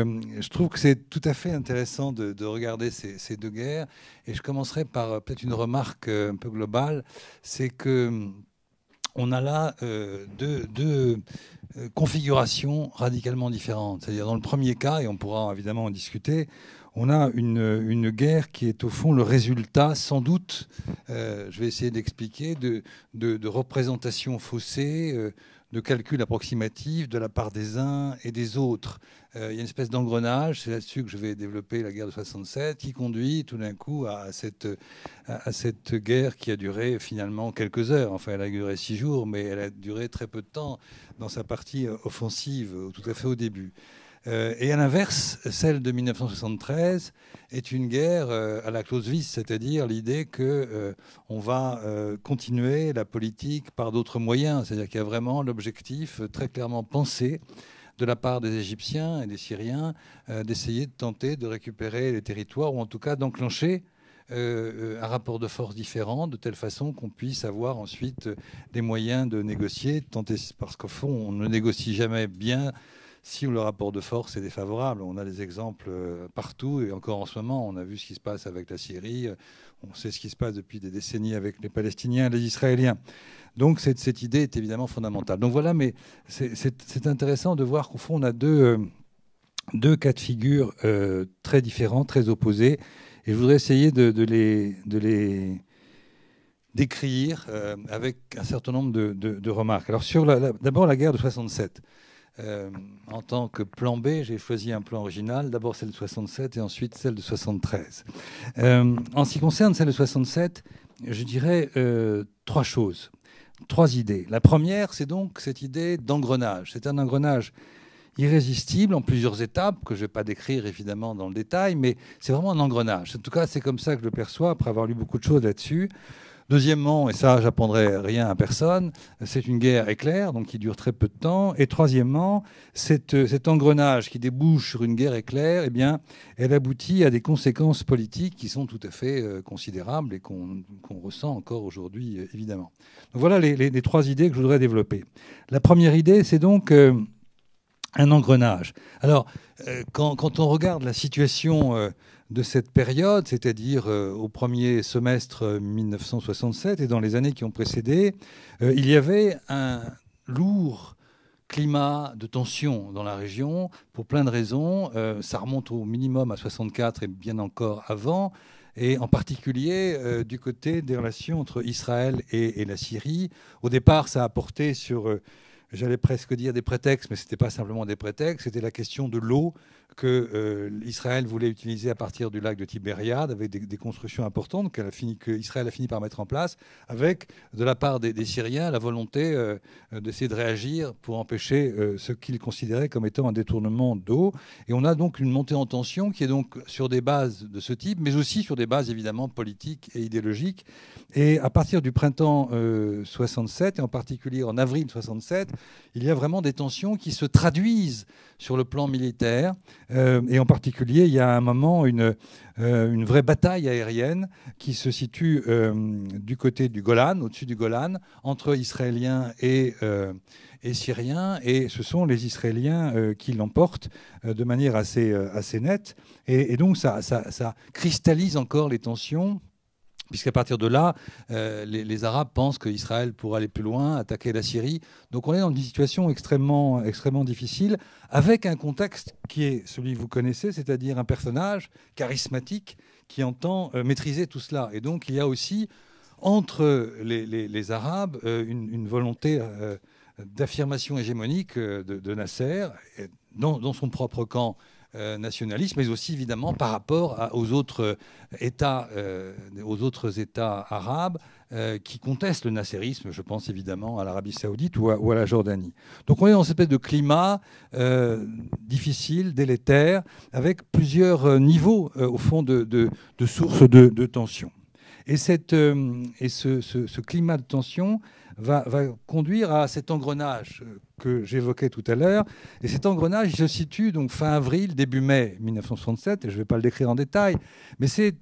Euh, je trouve que c'est tout à fait intéressant de, regarder ces, deux guerres. Et je commencerai par euh, peut-être une remarque euh, un peu globale. C'est que on a là deux, configurations radicalement différentes. C'est-à-dire dans le premier cas, et on pourra évidemment en discuter, on a une, guerre qui est au fond le résultat, sans doute, je vais essayer d'expliquer, de, représentations faussées de calcul approximatif de la part des uns et des autres. Euh, il y a une espèce d'engrenage, c'est là-dessus que je vais développer la guerre de 67, qui conduit tout d'un coup à cette, à cette guerre qui a duré finalement quelques heures. Enfin, elle a duré six jours, mais elle a duré très peu de temps dans sa partie euh, offensive, euh, tout à fait au début. Euh, et à l'inverse, celle de 1973 est une guerre euh, à la clause vis c'est-à-dire l'idée qu'on euh, on va continuer la politique par d'autres moyens, c'est-à-dire qu'il y a vraiment l'objectif très clairement pensé de la part des Égyptiens et des Syriens d'essayer de tenter de récupérer les territoires ou en tout cas d'enclencher un rapport de force différent, de telle façon qu'on puisse avoir ensuite des moyens de négocier, de tenter, parce qu'au fond, on ne négocie jamais bien si le rapport de force est défavorable. On a des exemples euh, partout et encore en ce moment, on a vu ce qui se passe avec la Syrie, euh, on sait ce qui se passe depuis des décennies avec les Palestiniens et les Israéliens. Donc cette, idée est évidemment fondamentale. Donc voilà, mais c'est intéressant de voir qu'au fond, on a deux, euh, deux cas de figure très différents, très opposés. Et je voudrais essayer de, de les... De les décrire avec un certain nombre de, de, remarques. Alors sur d'abord la guerre de 67. Euh, en tant que plan B, j'ai choisi un plan original, d'abord celle de 67 et ensuite celle de 73. Euh, en ce qui concerne celle de 67, je dirais euh, trois choses, trois idées. La première, c'est donc cette idée d'engrenage. C'est un engrenage irrésistible en plusieurs étapes que je ne vais pas décrire évidemment dans le détail, mais c'est vraiment un engrenage. En tout cas, c'est comme ça que je le perçois après avoir lu beaucoup de choses là-dessus. Deuxièmement, et ça, j'apprendrai rien à personne, c'est une guerre éclair, donc qui dure très peu de temps. Et troisièmement, euh, cet engrenage qui débouche sur une guerre éclair, eh bien, elle aboutit à des conséquences politiques qui sont tout à fait euh, considérables et qu'on ressent encore aujourd'hui, euh, évidemment. voilà les, trois idées que je voudrais développer. La première idée, c'est donc un engrenage. Alors, quand, quand, on regarde la situation de cette période, c'est-à-dire euh, au premier semestre 1967 euh, et dans les années qui ont précédé, euh, il y avait un lourd climat de tension dans la région pour plein de raisons. ça remonte au minimum à 64 et bien encore avant, et en particulier du côté des relations entre Israël et, la Syrie. Au départ, ça a porté sur, j'allais presque dire des prétextes, mais ce n'était pas simplement des prétextes, c'était la question de l'eau que euh, Israël voulait utiliser à partir du lac de Tibériade, avec des, constructions importantes qu'Israël a, fini, Israël a fini par mettre en place, avec de la part des, Syriens la volonté euh, d'essayer de réagir pour empêcher euh, ce qu'ils considéraient comme étant un détournement d'eau. Et on a donc une montée en tension qui est donc sur des bases de ce type, mais aussi sur des bases évidemment politiques et idéologiques. Et à partir du printemps 67, euh, et en particulier en avril 67, il y a vraiment des tensions qui se traduisent sur le plan militaire. Euh, et en particulier, il y a un moment une, euh, vraie bataille aérienne qui se situe euh, du côté du Golan, au-dessus du Golan, entre Israéliens et, Syriens. Et ce sont les Israéliens qui l'emportent de manière assez, nette. Et, donc, ça cristallise encore les tensions Puisqu'à partir de là, euh, les, Arabes pensent qu'Israël pourrait aller plus loin, attaquer la Syrie. Donc on est dans une situation extrêmement, extrêmement difficile, avec un contexte qui est celui que vous connaissez, c'est-à-dire un personnage charismatique qui entend euh, maîtriser tout cela. Et donc il y a aussi, entre les, Arabes, euh, une, volonté d'affirmation hégémonique de, Nasser, dans, dans son propre camp euh, nationalisme, mais aussi évidemment par rapport aux autres euh, États, euh, aux autres États arabes qui contestent le nasserisme. Je pense évidemment à l'Arabie Saoudite ou à, la Jordanie. Donc on est dans cette espèce de climat difficile, délétère, avec plusieurs niveaux au fond de, sources de, de tensions. Et, et ce, climat de tension va, conduire à cet engrenage euh, que j'évoquais tout à l'heure. Et cet engrenage se situe donc fin avril, début mai 1967, et je ne vais pas le décrire en détail, mais c'est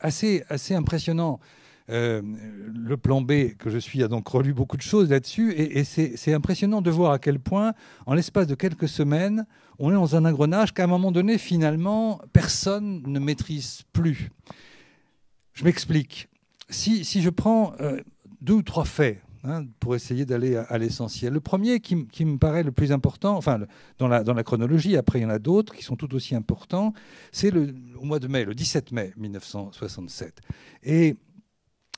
assez, assez impressionnant. Euh, le plan B que je suis a donc relu beaucoup de choses là-dessus et, c'est impressionnant de voir à quel point, en l'espace de quelques semaines, on est dans un engrenage qu'à un moment donné, finalement, personne ne maîtrise plus. Je m'explique. Si, si, je prends euh, deux ou trois faits Hein, pour essayer d'aller à, l'essentiel. Le premier qui, me paraît le plus important, enfin dans, la, chronologie, après il y en a d'autres qui sont tout aussi importants, c'est le, au mois de mai, le 17 mai 1967. Et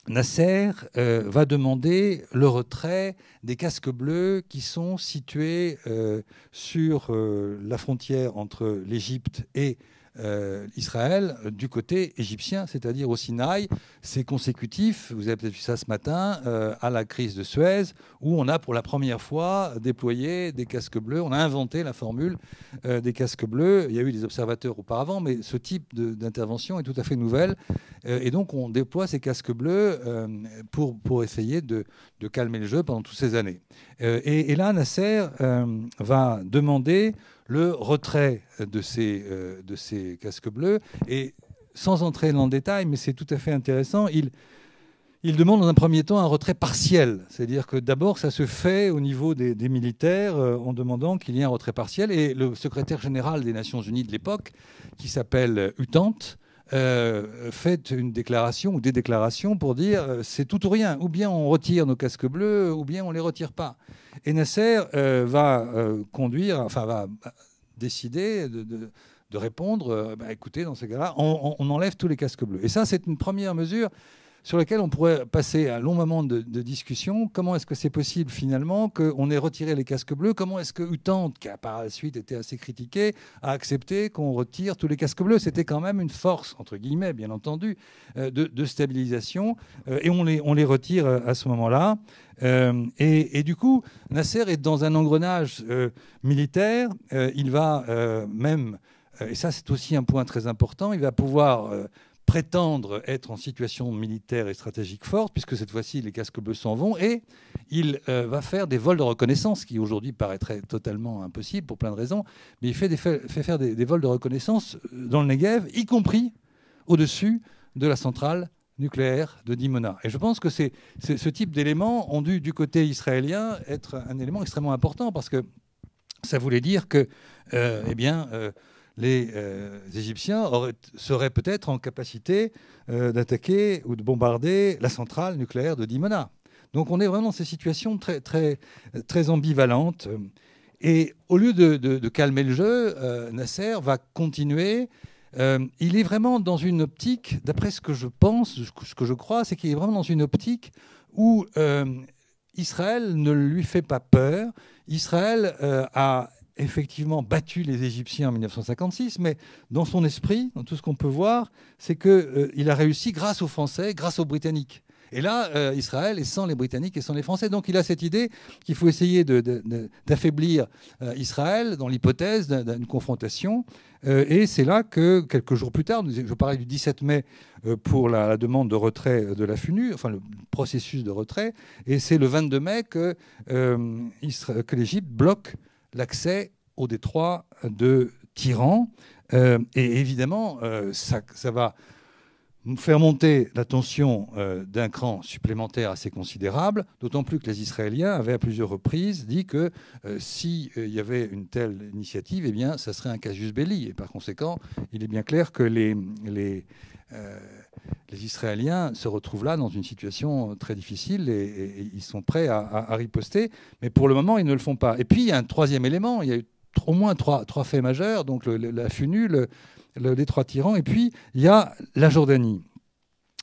Nasser euh, va demander le retrait des casques bleus qui sont situés euh, sur euh, la frontière entre l'Égypte et euh, Israël du côté égyptien, c'est-à-dire au Sinaï. C'est consécutif, vous avez peut-être vu ça ce matin, euh, à la crise de Suez, où on a pour la première fois déployé des casques bleus, on a inventé la formule euh, des casques bleus. Il y a eu des observateurs auparavant, mais ce type d'intervention est tout à fait nouvelle. et donc on déploie ces casques bleus pour, pour essayer de, calmer le jeu pendant toutes ces années. Et, et, là, Nasser va demander le retrait euh, de ces, casques bleus. Et sans entrer dans le détail, mais c'est tout à fait intéressant, il, demande dans un premier temps un retrait partiel. C'est-à-dire que d'abord, ça se fait au niveau des, militaires euh, en demandant qu'il y ait un retrait partiel. Et le secrétaire général des Nations Unies de l'époque, qui s'appelle utente euh, fait une déclaration ou des déclarations pour dire c'est tout ou rien. Ou bien on retire nos casques bleus, ou bien on les retire pas. Et Nasser euh, va euh, conduire, enfin va bah, décider de, répondre, euh, bah, écoutez, dans ce cas-là, on, on, enlève tous les casques bleus. Et ça, c'est une première mesure sur lequel on pourrait passer un long moment de, discussion. Comment est-ce que c'est possible finalement qu'on ait retiré les casques bleus Comment est-ce que Utente, qui a par la suite été assez critiqué, a accepté qu'on retire tous les casques bleus C'était quand même une force, entre guillemets, bien entendu, euh, de, stabilisation. Euh, et on les, on les retire euh, à ce moment-là. et, du coup, Nasser est dans un engrenage militaire. il va même, et ça c'est aussi un point très important, il va pouvoir prétendre être en situation militaire et stratégique forte, puisque cette fois-ci les casques bleus s'en vont, et il euh, va faire des vols de reconnaissance, qui aujourd'hui paraîtraient totalement impossible pour plein de raisons, mais il fait, faire des, vols de reconnaissance euh, dans le Negev, y compris au-dessus de la centrale nucléaire de Dimona. Et je pense que ce type d'éléments ont dû, du côté israélien, être un élément extrêmement important, parce que ça voulait dire que, euh, eh bien, les euh, Égyptiens seraient peut-être en capacité euh, d'attaquer ou de bombarder la centrale nucléaire de Dimona. Donc on est vraiment dans ces situations très, très, très ambivalentes. Et au lieu de, calmer le jeu, euh, Nasser va continuer. il est vraiment dans une optique, d'après ce que je pense, ce que je crois, c'est qu'il est vraiment dans une optique où Israël ne lui fait pas peur. Israël a effectivement battu les Égyptiens en 1956, mais dans son esprit, dans tout ce qu'on peut voir, c'est qu'il euh, a réussi grâce aux Français, grâce aux Britanniques. Et là, euh, Israël est sans les Britanniques et sans les Français. Donc il a cette idée qu'il faut essayer d'affaiblir euh, Israël dans l'hypothèse d'une confrontation. et c'est là que, quelques jours plus tard, je parlais du 17 mai pour la, demande de retrait de la FUNU, enfin le processus de retrait, et c'est le 22 mai que, que l'Égypte bloque l'accès au détroit de Tyran. Euh, et évidemment, euh, ça, ça, va faire monter la tension euh, d'un cran supplémentaire assez considérable, d'autant plus que les Israéliens avaient à plusieurs reprises dit que s'il il y avait une telle initiative, eh bien, ça serait un casus belli. Et par conséquent, il est bien clair que les, les euh, les Israéliens se retrouvent là dans une situation très difficile et, ils sont prêts à, riposter, mais pour le moment, ils ne le font pas. Et puis, il y a un troisième élément, il y a eu au moins trois, faits majeurs, donc la FUNU, le, les trois tyrans, et puis il y a la Jordanie.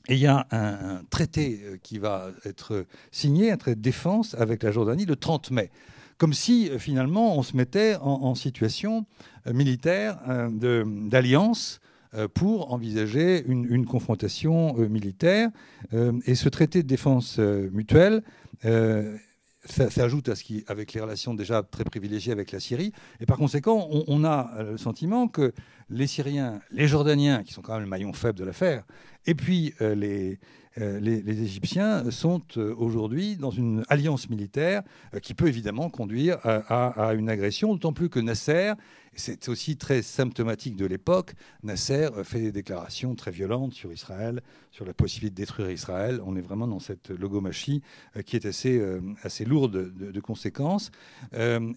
Et il y a un, traité euh, qui va être signé, un traité de défense avec la Jordanie le 30 mai. Comme si euh, finalement on se mettait en, en situation militaire d'alliance euh, pour envisager une, confrontation euh, militaire. Euh, et ce traité de défense mutuelle ça, à ce qui, avec les relations déjà très privilégiées avec la Syrie. Et par conséquent, on, a le sentiment que les Syriens, les Jordaniens, qui sont quand même le maillon faible de l'affaire, et puis les, euh, les, Égyptiens sont euh, aujourd'hui dans une alliance militaire euh, qui peut évidemment conduire à, une agression, d'autant plus que Nasser, c'est aussi très symptomatique de l'époque, Nasser fait des déclarations très violentes sur Israël, sur la possibilité de détruire Israël. On est vraiment dans cette logomachie qui est assez, lourde de, conséquences.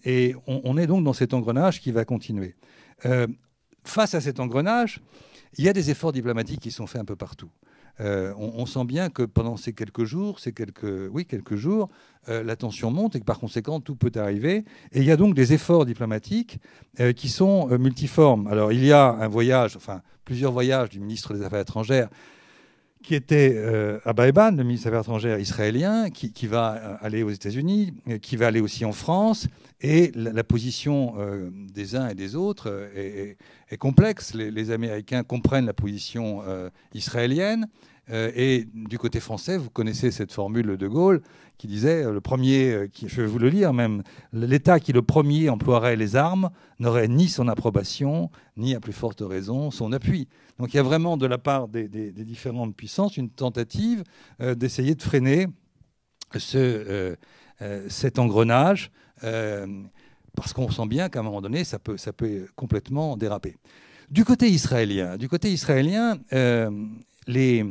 Et on, est donc dans cet engrenage qui va continuer. Face à cet engrenage, il y a des efforts diplomatiques qui sont faits un peu partout. Euh, on, sent bien que pendant ces quelques jours, ces quelques, oui, quelques jours, euh, la tension monte et que par conséquent, tout peut arriver. Et il y a donc des efforts diplomatiques euh, qui sont multiformes. Alors, il y a un voyage, enfin, plusieurs voyages du ministre des Affaires étrangères qui était à Baïban, le ministre des Affaires étrangères israélien, qui, va aller aux États-Unis, qui va aller aussi en France. Et la, position des uns et des autres est, complexe. Les, Américains comprennent la position israélienne. Euh, et du côté français, vous connaissez cette formule de Gaulle qui disait euh, le premier, euh, je vais vous le lire même, l'État qui le premier emploierait les armes n'aurait ni son approbation, ni à plus forte raison son appui. Donc il y a vraiment de la part des, différentes puissances une tentative d'essayer de freiner ce, cet engrenage, parce qu'on sent bien qu'à un moment donné, ça peut, ça peut complètement déraper. Du côté israélien, du côté israélien les,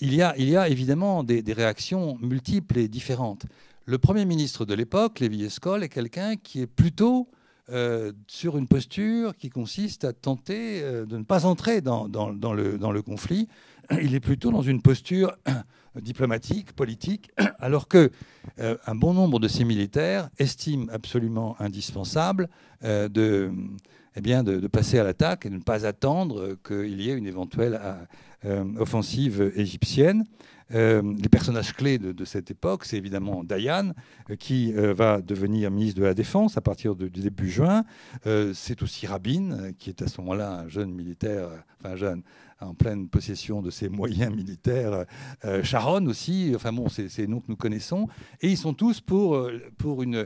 il y a, il y a évidemment des, réactions multiples et différentes. Le Premier ministre de l'époque, Lévi Escol, est quelqu'un qui est plutôt euh, sur une posture qui consiste à tenter euh, de ne pas entrer dans, le, dans, le, conflit. Il est plutôt dans une posture diplomatique, politique, alors que euh, un bon nombre de ses militaires estiment absolument indispensable de eh bien, de, passer à l'attaque et de ne pas attendre qu'il y ait une éventuelle euh, euh, offensive égyptienne. Euh, les personnages clés de, cette époque, c'est évidemment Dayan, qui va devenir ministre de la Défense à partir du début juin. c'est aussi Rabin, qui est à ce moment-là un jeune militaire, enfin jeune, en pleine possession de ses moyens militaires. Sharon aussi, enfin bon, c'est nous noms que nous connaissons. Et ils sont tous pour une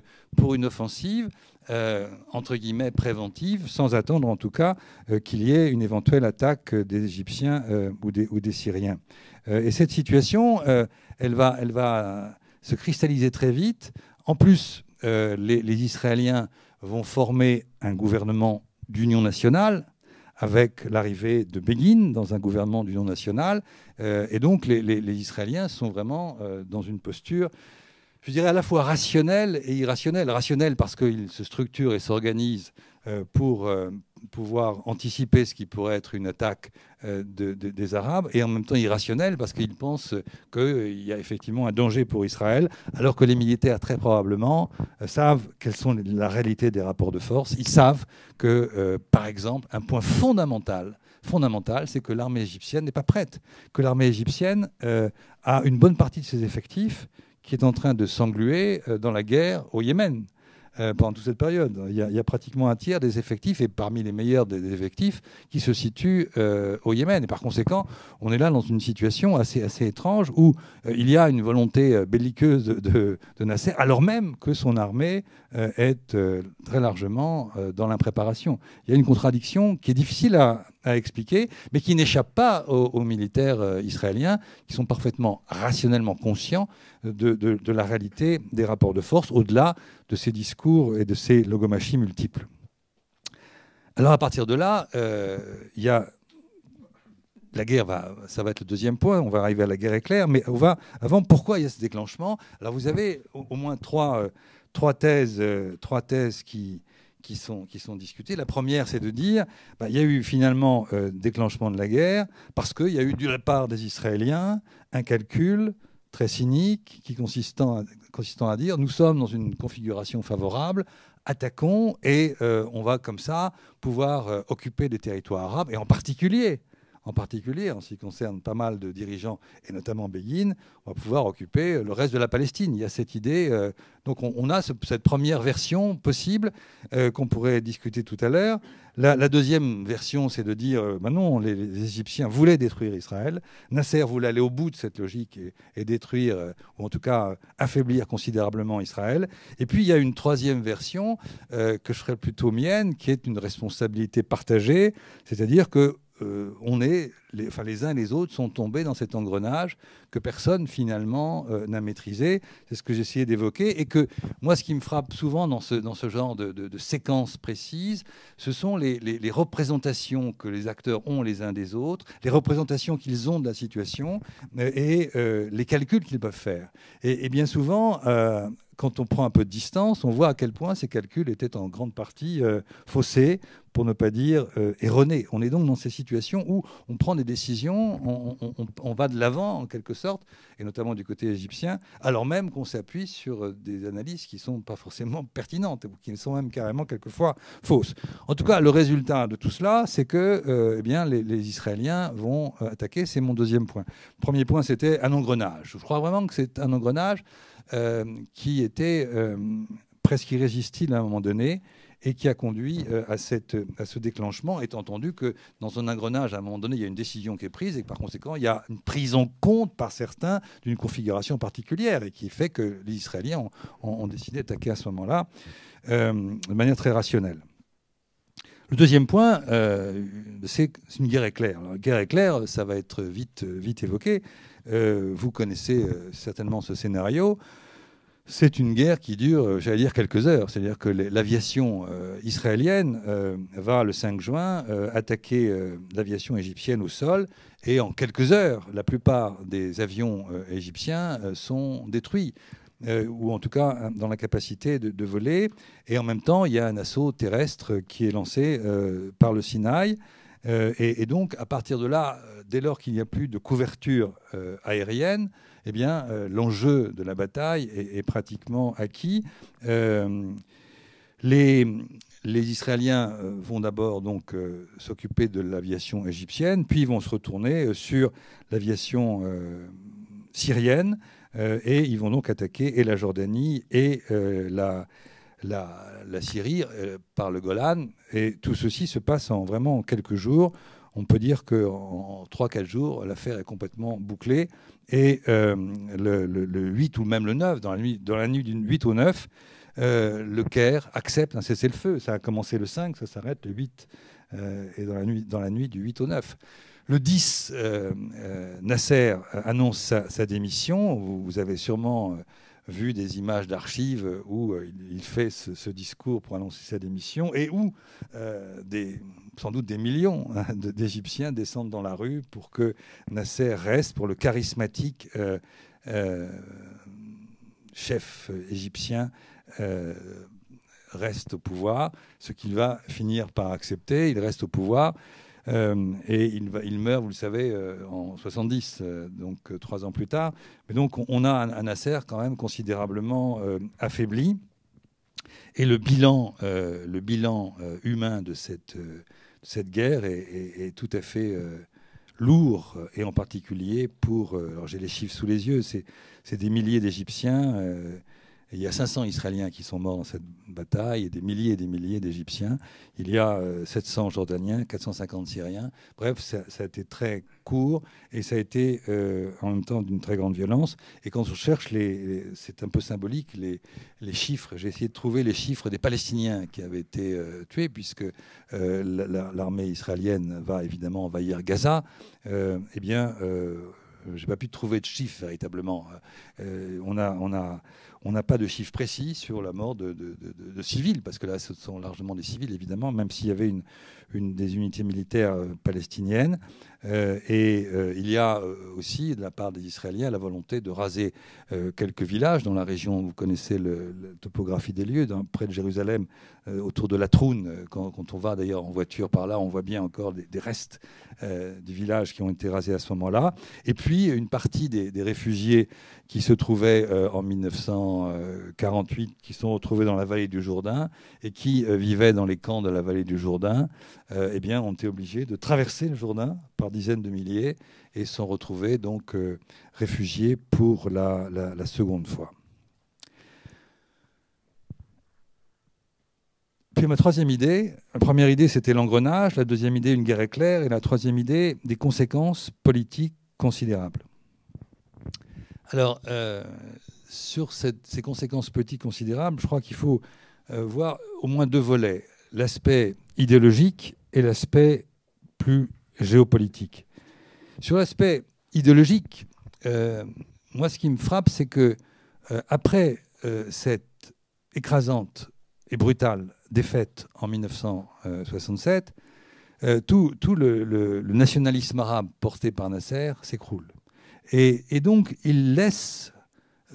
offensive euh, entre guillemets, préventive, sans attendre en tout cas euh, qu'il y ait une éventuelle attaque des Égyptiens euh, ou, des, ou, des, Syriens. et cette situation, elle, va, elle va se cristalliser très vite. En plus, les, Israéliens vont former un gouvernement d'union nationale avec l'arrivée de Begin dans un gouvernement d'union nationale. et donc, les, les, Israéliens sont vraiment dans une posture je dirais, à la fois rationnel et irrationnel. Rationnel parce qu'il se structure et s'organise euh, pour euh, pouvoir anticiper ce qui pourrait être une attaque euh, des Arabes, et en même temps irrationnel parce qu'il pense qu'il y a effectivement un danger pour Israël, alors que les militaires, très probablement, savent quelles sont la réalité des rapports de force. Ils savent que, par exemple, un point fondamental, fondamental c'est que l'armée égyptienne n'est pas prête, que l'armée égyptienne a une bonne partie de ses effectifs qui est en train de s'engluer euh, dans la guerre au Yémen. Euh, pendant toute cette période. Il y, a, pratiquement un tiers des effectifs, et parmi les meilleurs des, effectifs, qui se situent euh, au Yémen. Et par conséquent, on est là dans une situation assez, assez étrange où il y a une volonté belliqueuse de, de, Nasser, alors même que son armée est très largement dans l'impréparation. Il y a une contradiction qui est difficile à, à expliquer, mais qui n'échappe pas aux, militaires euh, israéliens, qui sont parfaitement rationnellement conscients de, la réalité des rapports de force, au-delà de ces discours et de ces logomachies multiples. Alors à partir de là, euh, il y a la guerre va, ça va être le deuxième point, on va arriver à la guerre éclair, mais on va, avant, pourquoi il y a ce déclenchement Alors vous avez au, moins trois, euh, trois, thèses, trois thèses qui, qui sont, qui sont discutées. La première, c'est de dire qu'il bah, y a eu finalement euh, déclenchement de la guerre parce qu'il y a eu de la part des Israéliens un calcul très cynique qui consistant à, consistant à dire nous sommes dans une configuration favorable, attaquons et euh, on va comme ça pouvoir euh, occuper des territoires arabes et en particulier en particulier en ce qui concerne pas mal de dirigeants, et notamment Begin, on va pouvoir occuper le reste de la Palestine. Il y a cette idée. Euh, donc on, a cette première version possible euh, qu'on pourrait discuter tout à l'heure. La, deuxième version, c'est de dire, ben non, les, Égyptiens voulaient détruire Israël. Nasser voulait aller au bout de cette logique et, détruire, ou en tout cas affaiblir considérablement Israël. Et puis il y a une troisième version que je ferais plutôt mienne, qui est une responsabilité partagée, c'est-à-dire que euh, on est, les, enfin, les uns et les autres sont tombés dans cet engrenage que personne finalement euh, n'a maîtrisé. C'est ce que j'essayais d'évoquer. Et que moi, ce qui me frappe souvent dans ce, dans ce genre de, de, précise séquences précises, ce sont les, représentations que les acteurs ont les uns des autres, les représentations qu'ils ont de la situation euh, et les calculs qu'ils peuvent faire. et bien souvent, quand on prend un peu de distance, on voit à quel point ces calculs étaient en grande partie euh, faussés, pour ne pas dire euh, erronés. On est donc dans ces situations où on prend des décisions, on, va de l'avant en quelque sorte, et notamment du côté égyptien, alors même qu'on s'appuie sur euh, des analyses qui ne sont pas forcément pertinentes, ou qui sont même carrément quelquefois fausses. En tout cas, le résultat de tout cela, c'est que eh bien, les, les, Israéliens vont attaquer. C'est mon deuxième point. Premier point, c'était un engrenage. Je crois vraiment que c'est un engrenage. Euh, qui était euh, presque irrésistible à un moment donné et qui a conduit euh, à, ce déclenchement, étant entendu que dans un engrenage, à un moment donné, il y a une décision qui est prise et que par conséquent, il y a une prise en compte par certains d'une configuration particulière et qui fait que les Israéliens ont, décidé d'attaquer à ce moment-là de manière très rationnelle. Le deuxième point, c'est une guerre éclair. La guerre éclair, ça va être vite, vite évoqué. Euh, vous connaissez euh, certainement ce scénario. C'est une guerre qui dure, euh, j'allais dire, quelques heures. C'est-à-dire que l'aviation israélienne va, le 5 juin, attaquer l'aviation égyptienne au sol. Et en quelques heures, la plupart des avions égyptiens sont détruits. ou en tout cas hein, dans la capacité de, voler. Et en même temps, il y a un assaut terrestre qui est lancé par le Sinaï. Euh, et, donc, à partir de là, euh, dès lors qu'il n'y a plus de couverture euh, aérienne, eh bien, l'enjeu de la bataille est, pratiquement acquis. les, les Israéliens vont d'abord donc s'occuper de l'aviation égyptienne, puis vont se retourner sur l'aviation syrienne et ils vont donc attaquer et la Jordanie et la, la, Syrie euh, par le Golan. Et tout ceci se passe en vraiment quelques jours. On peut dire qu'en 3-4 jours, l'affaire est complètement bouclée. Et euh, le, 8 ou même le 9, dans la nuit, dans la nuit du 8 au 9, euh, le Caire accepte un cessez-le-feu. Ça a commencé le 5, ça s'arrête le 8, et dans la, nuit, dans la nuit du 8 au 9. Le 10, Nasser annonce sa, démission. vous avez sûrement vu des images d'archives où euh, il fait ce, discours pour annoncer sa démission et où euh, sans doute des millions hein, d'Égyptiens descendent dans la rue pour que Nasser reste pour le charismatique euh, chef égyptien reste au pouvoir, ce qu'il va finir par accepter. Il reste au pouvoir euh, et il, il meurt, vous le savez, euh, en 70, euh, donc trois ans plus tard. Mais donc on, a un, Nasser quand même considérablement affaibli. Et le bilan, le bilan humain de cette, cette guerre est, est, tout à fait lourd, et en particulier pour, alors j'ai les chiffres sous les yeux, c'est des milliers d'Égyptiens il y a 500 Israéliens qui sont morts dans cette bataille, et des milliers et des milliers d'Égyptiens. Il y a 700 euh, Jordaniens, 450 Syriens. Bref, ça, a été très court et ça a été euh, en même temps d'une très grande violence. Et quand on cherche, c'est un peu symbolique, les, chiffres, j'ai essayé de trouver les chiffres des Palestiniens qui avaient été euh, tués, puisque l'armée israélienne va évidemment envahir Gaza. eh bien, j'ai pas pu trouver de chiffres véritablement. on a, on a on n'a pas de chiffres précis sur la mort de, civils, parce que là, ce sont largement des civils, évidemment, même s'il y avait une, une, des unités militaires euh, palestiniennes. Euh, et euh, il y a aussi, de la part des Israéliens, la volonté de raser quelques villages dans la région. Vous connaissez le, la topographie des lieux, près de Jérusalem, autour de la Troune. Quand, on va d'ailleurs en voiture par là, on voit bien encore des, restes du village qui ont été rasés à ce moment-là. Et puis, une partie des réfugiés qui se trouvaient en 1900 48 qui sont retrouvés dans la vallée du Jourdain et qui euh, vivaient dans les camps de la vallée du Jourdain, euh, eh bien, ont été obligés de traverser le Jourdain par dizaines de milliers et sont retrouvés donc euh, réfugiés pour la, seconde fois. Puis ma troisième idée, la première idée c'était l'engrenage, la deuxième idée une guerre éclair et la troisième idée des conséquences politiques considérables. Alors, sur ces conséquences petites considérables, je crois qu'il faut euh, voir au moins deux volets, l'aspect idéologique et l'aspect plus géopolitique. Sur l'aspect idéologique, euh, moi, ce qui me frappe, c'est que euh, après cette écrasante et brutale défaite en 1967, tout, le, nationalisme arabe porté par Nasser s'écroule. Et, et donc, il laisse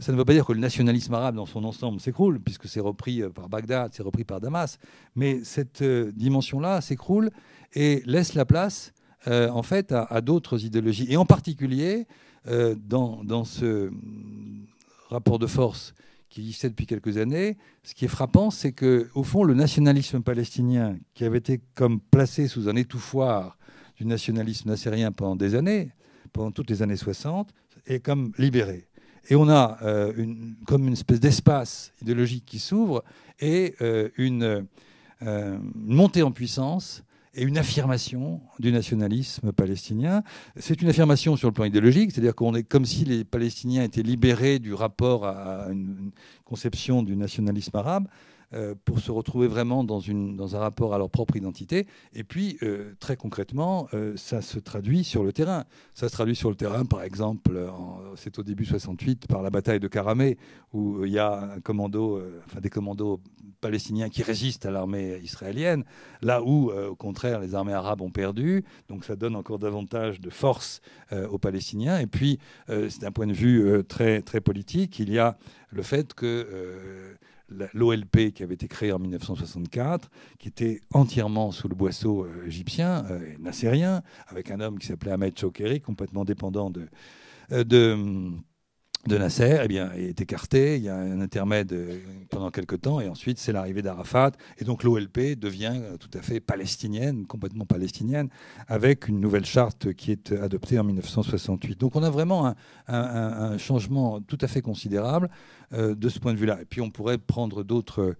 ça ne veut pas dire que le nationalisme arabe dans son ensemble s'écroule, puisque c'est repris euh, par Bagdad, c'est repris par Damas, mais cette euh, dimension-là s'écroule et laisse la place, euh, en fait, à, d'autres idéologies. Et en particulier, dans, ce mm, rapport de force qui existait depuis quelques années, ce qui est frappant, c'est que, au fond, le nationalisme palestinien, qui avait été comme placé sous un étouffoir du nationalisme nassérien pendant des années, pendant toutes les années 60, est comme libéré. Et on a euh, comme une espèce d'espace idéologique qui s'ouvre et euh, euh, une, montée en puissance et une affirmation du nationalisme palestinien. C'est une affirmation sur le plan idéologique, c'est-à-dire qu'on est comme si les Palestiniens étaient libérés du rapport à une conception du nationalisme arabe. Euh, pour se retrouver vraiment dans, une, dans un rapport à leur propre identité. Et puis, euh, très concrètement, euh, ça se traduit sur le terrain. Ça se traduit sur le terrain, par exemple, c'est au début 68, par la bataille de Karamé, où il y a un commando, enfin, des commandos palestiniens qui résistent à l'armée israélienne, là où, au contraire, les armées arabes ont perdu. Donc, ça donne encore davantage de force aux Palestiniens. Et puis, c'est d'un point de vue très, très politique, il y a le fait que l'OLP qui avait été créée en 1964, qui était entièrement sous le boisseau euh, égyptien, euh, avec un homme qui s'appelait Ahmed Chokeri, complètement dépendant de, euh, de, de, Nasser, et eh bien, est écarté. Il y a un intermède euh, pendant quelques temps, et ensuite c'est l'arrivée d'Arafat. Et donc l'OLP devient tout à fait palestinienne, complètement palestinienne, avec une nouvelle charte qui est adoptée en 1968. Donc on a vraiment un changement tout à fait considérable. Euh, de ce point de vue-là. Et puis on pourrait prendre d'autres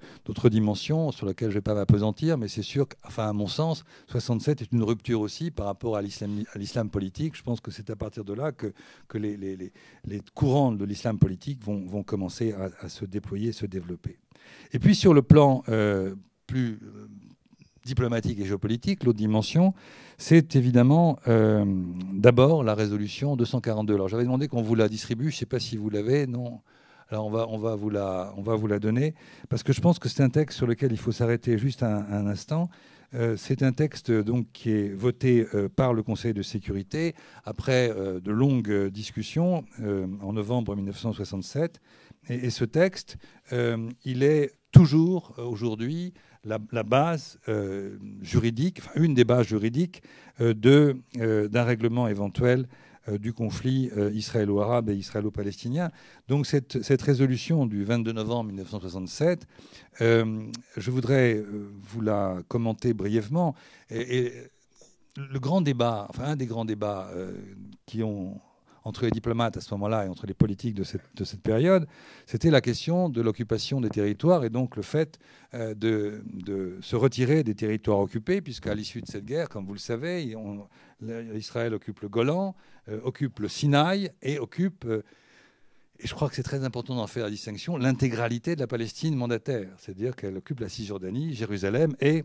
dimensions sur lesquelles je ne vais pas m'apesantir, mais c'est sûr, enfin à mon sens, 67 est une rupture aussi par rapport à l'islam politique. Je pense que c'est à partir de là que, les, courants de l'islam politique vont, commencer à, se déployer, se développer. Et puis sur le plan euh, plus euh, diplomatique et géopolitique, l'autre dimension, c'est évidemment d'abord la résolution 242. Alors j'avais demandé qu'on vous la distribue, je ne sais pas si vous l'avez, non alors on va, on, va vous la, on va vous la donner, parce que je pense que c'est un texte sur lequel il faut s'arrêter juste un, instant. Euh, c'est un texte euh, donc, qui est voté euh, par le Conseil de sécurité après de longues discussions en novembre 1967. Et, ce texte, il est toujours aujourd'hui la, base juridique, enfin, une des bases juridiques d'un règlement éventuel euh, du conflit euh, israélo-arabe et israélo-palestinien. Donc cette, résolution du 22 novembre 1967, euh, je voudrais vous la commenter brièvement. le grand débat, enfin un des grands débats qui ont entre les diplomates à ce moment-là et entre les politiques de cette, période, c'était la question de l'occupation des territoires et donc le fait euh, de, se retirer des territoires occupés, puisqu'à l'issue de cette guerre, comme vous le savez, Israël occupe le Golan, euh, occupe le Sinaï et occupe... Euh, et je crois que c'est très important d'en faire la distinction, l'intégralité de la Palestine mandataire, c'est-à-dire qu'elle occupe la Cisjordanie, Jérusalem et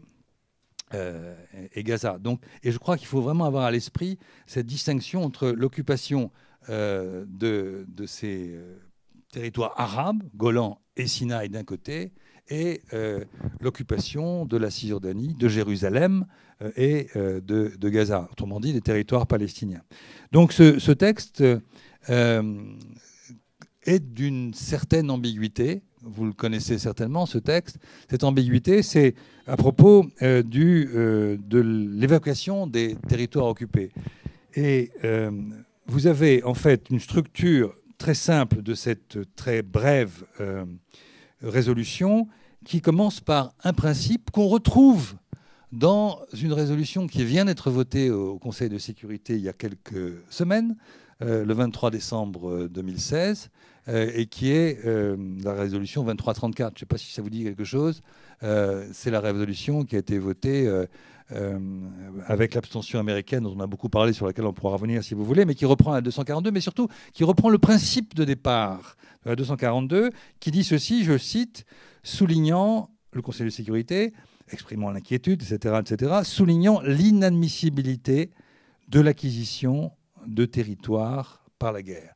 euh, et Gaza. Donc, et je crois qu'il faut vraiment avoir à l'esprit cette distinction entre l'occupation euh, de, ces euh, territoires arabes, Golan et Sinaï d'un côté, et l'occupation de la Cisjordanie, de Jérusalem et de, Gaza, autrement dit des territoires palestiniens. Donc ce texte est d'une certaine ambiguïté vous le connaissez certainement, ce texte, cette ambiguïté, c'est à propos euh, euh, de l'évacuation des territoires occupés. Et euh, vous avez en fait une structure très simple de cette très brève résolution qui commence par un principe qu'on retrouve dans une résolution qui vient d'être votée au Conseil de sécurité il y a quelques semaines, le 23 décembre 2016 euh, et qui est euh, la résolution 2334. Je ne sais pas si ça vous dit quelque chose. Euh, c'est la résolution qui a été votée avec l'abstention américaine, dont on a beaucoup parlé, sur laquelle on pourra revenir si vous voulez, mais qui reprend la 242, mais surtout qui reprend le principe de départ de la 242, qui dit ceci, je cite, soulignant le Conseil de sécurité, exprimant l'inquiétude, etc., etc., soulignant l'inadmissibilité de l'acquisition de territoires par la guerre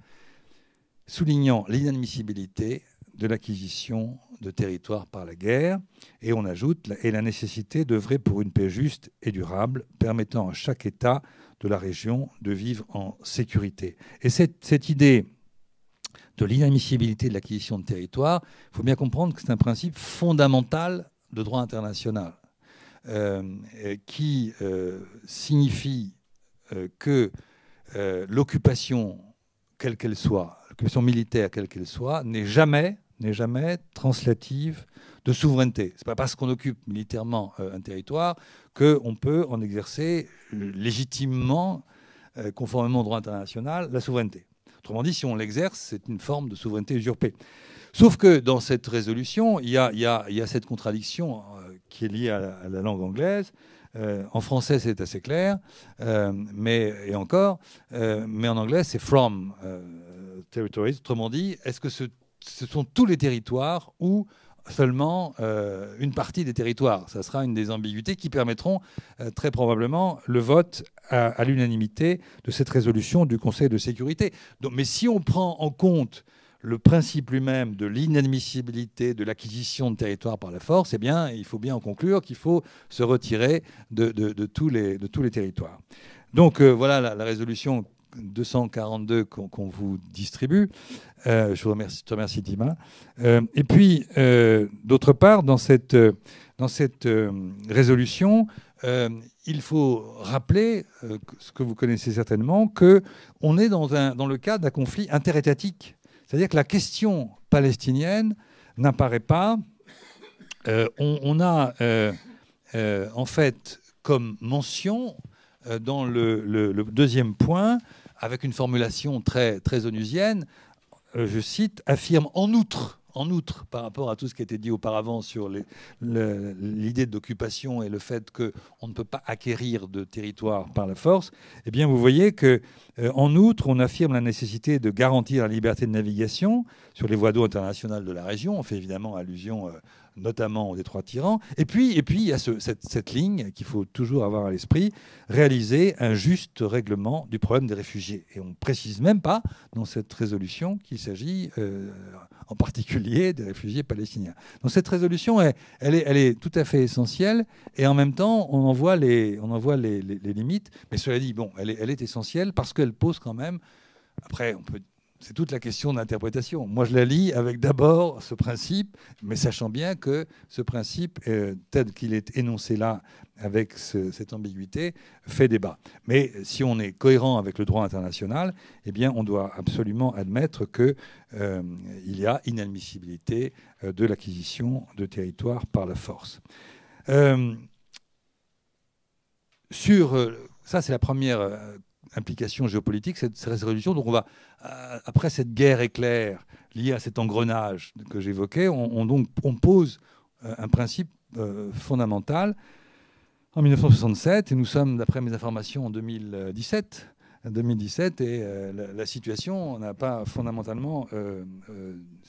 soulignant l'inadmissibilité de l'acquisition de territoire par la guerre, et on ajoute, et la nécessité d'œuvrer pour une paix juste et durable, permettant à chaque État de la région de vivre en sécurité. Et cette, idée de l'inadmissibilité de l'acquisition de territoire, il faut bien comprendre que c'est un principe fondamental de droit international, euh, qui euh, signifie euh, que l'occupation, quelle qu'elle soit, militaire, quelle qu'elle soit, n'est jamais, n'est jamais translative de souveraineté. C'est pas parce qu'on occupe militairement euh, un territoire qu'on peut en exercer euh, légitimement, euh, conformément au droit international, la souveraineté. Autrement dit, si on l'exerce, c'est une forme de souveraineté usurpée. Sauf que dans cette résolution, il il y a cette contradiction qui est lié à la, langue anglaise. Euh, en français, c'est assez clair, euh, mais, et encore, euh, mais en anglais, c'est from territories. Autrement dit, est-ce que ce, sont tous les territoires ou seulement une partie des territoires Ça sera une des ambiguïtés qui permettront très probablement le vote à, l'unanimité de cette résolution du Conseil de sécurité. mais si on prend en compte le principe lui-même de l'inadmissibilité de l'acquisition de territoire par la force, eh bien, il faut bien en conclure qu'il faut se retirer de, tous, les, de tous les territoires. Donc euh, voilà la, résolution 242 qu'on vous distribue. Euh, je, vous remercie, remercie, Dima. Euh, et puis, d'autre part, dans cette, dans cette résolution, il faut rappeler ce que vous connaissez certainement, qu'on est dans, un, dans le cadre d'un conflit interétatique c'est-à-dire que la question palestinienne n'apparaît pas. Euh, on, a euh, euh, en fait comme mention dans le, le, deuxième point, avec une formulation très, très onusienne, je cite, affirme en outre en outre, par rapport à tout ce qui a été dit auparavant sur l'idée d'occupation et le fait qu'on ne peut pas acquérir de territoire par la force, eh bien, vous voyez que, euh, en outre, on affirme la nécessité de garantir la liberté de navigation sur les voies d'eau internationales de la région. On fait évidemment allusion euh, notamment au détroit tyrans Et puis, et puis il y a cette, ligne qu'il faut toujours avoir à l'esprit, réaliser un juste règlement du problème des réfugiés. Et on ne précise même pas dans cette résolution qu'il s'agit euh, en particulier des réfugiés palestiniens. Donc cette résolution, elle, est, elle est tout à fait essentielle et en même temps, on en voit les, on en les limites. Mais cela dit, bon, elle est, elle est essentielle parce qu'elle pose quand même... Après, on peut c'est toute la question d'interprétation. Moi, je la lis avec d'abord ce principe, mais sachant bien que ce principe, euh, tel qu'il est énoncé là, avec cette ambiguïté, fait débat. Mais si on est cohérent avec le droit international, eh bien, on doit absolument admettre qu'il euh, il y a inadmissibilité euh, de l'acquisition de territoire par la force. sur ça, c'est la première implication géopolitique, cette, cette résolution. Donc on va, euh, après cette guerre éclair liée à cet engrenage que j'évoquais, on, donc, on pose euh, un principe euh, fondamental en 1967, et nous sommes, d'après mes informations, en 2017. 2017 et la, situation n'a pas fondamentalement, c'est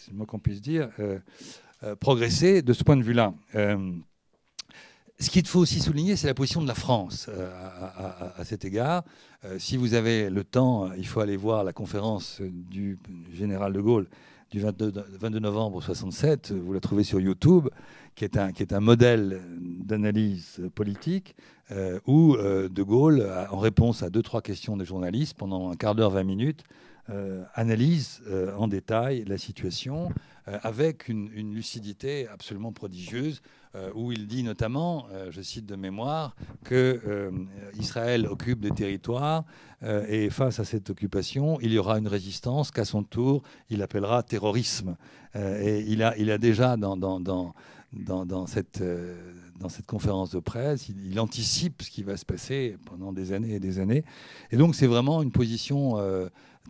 le moins qu'on puisse dire, progressé de ce point de vue-là. Ce qu'il faut aussi souligner, c'est la position de la France euh, à, cet égard. Euh, si vous avez le temps, il faut aller voir la conférence du général de Gaulle du 22, novembre 67. Vous la trouvez sur YouTube, qui est un, modèle d'analyse politique euh, où de Gaulle, en réponse à deux, trois questions des journalistes, pendant un quart d'heure, 20 minutes, analyse en détail la situation avec une lucidité absolument prodigieuse. Euh, où il dit notamment, euh, je cite de mémoire, que euh, Israël occupe des territoires et face à cette occupation, il y aura une résistance qu'à son tour, il appellera terrorisme. et il a, a déjà dans, cette, conférence de presse. Il, anticipe ce qui va se passer pendant des années et des années. Et donc, c'est vraiment une position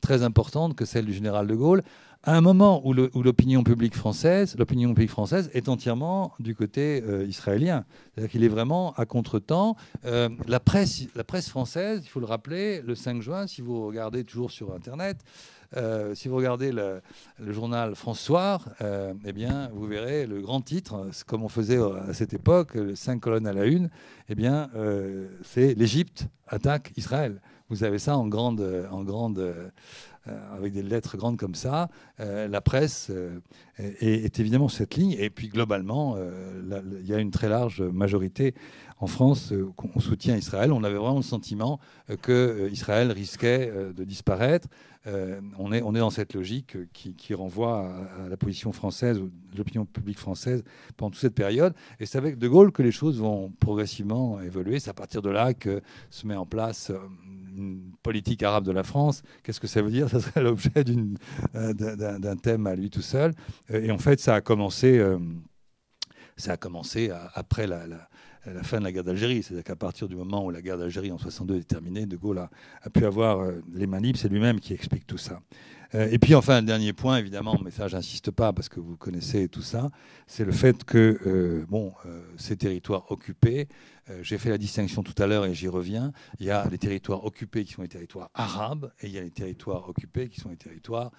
très importante que celle du général de Gaulle à un moment où l'opinion publique française, l'opinion publique française est entièrement du côté euh, israélien. C'est-à-dire qu'il est vraiment à contretemps. Euh, la presse, la presse française, il faut le rappeler, le 5 juin, si vous regardez toujours sur Internet, euh, si vous regardez le, journal François, euh, eh bien, vous verrez le grand titre, comme on faisait euh, à cette époque, cinq colonnes à la une, eh bien, c'est l'Égypte attaque Israël. Vous avez ça en grande, en grande, euh, avec des lettres grandes comme ça, euh, la presse euh, est, évidemment cette ligne. Et puis globalement, il y a une très large majorité en France qu'on soutient Israël. On avait vraiment le sentiment que Israël risquait de disparaître. on, est, on est dans cette logique qui, qui renvoie à, à, la position française, l'opinion publique française pendant toute cette période. Et c'est avec De Gaulle que les choses vont progressivement évoluer. C'est à partir de là que se met en place politique arabe de la France, qu'est-ce que ça veut dire Ça serait l'objet euh, d'un thème à lui tout seul. Euh, et en fait, ça a commencé, euh, ça a commencé après la euh, la fin de la guerre d'Algérie. C'est-à-dire qu'à partir du moment où la guerre d'Algérie en 62 est terminée, De Gaulle a, pu avoir euh, les mains libres. C'est lui-même qui explique tout ça. Euh, et puis enfin, un dernier point, évidemment, mais ça, j'insiste pas parce que vous connaissez tout ça, c'est le fait que bon, ces territoires occupés, j'ai fait la distinction tout à l'heure et j'y reviens, il y a les territoires occupés qui sont les territoires arabes et il y a les territoires occupés qui sont les territoires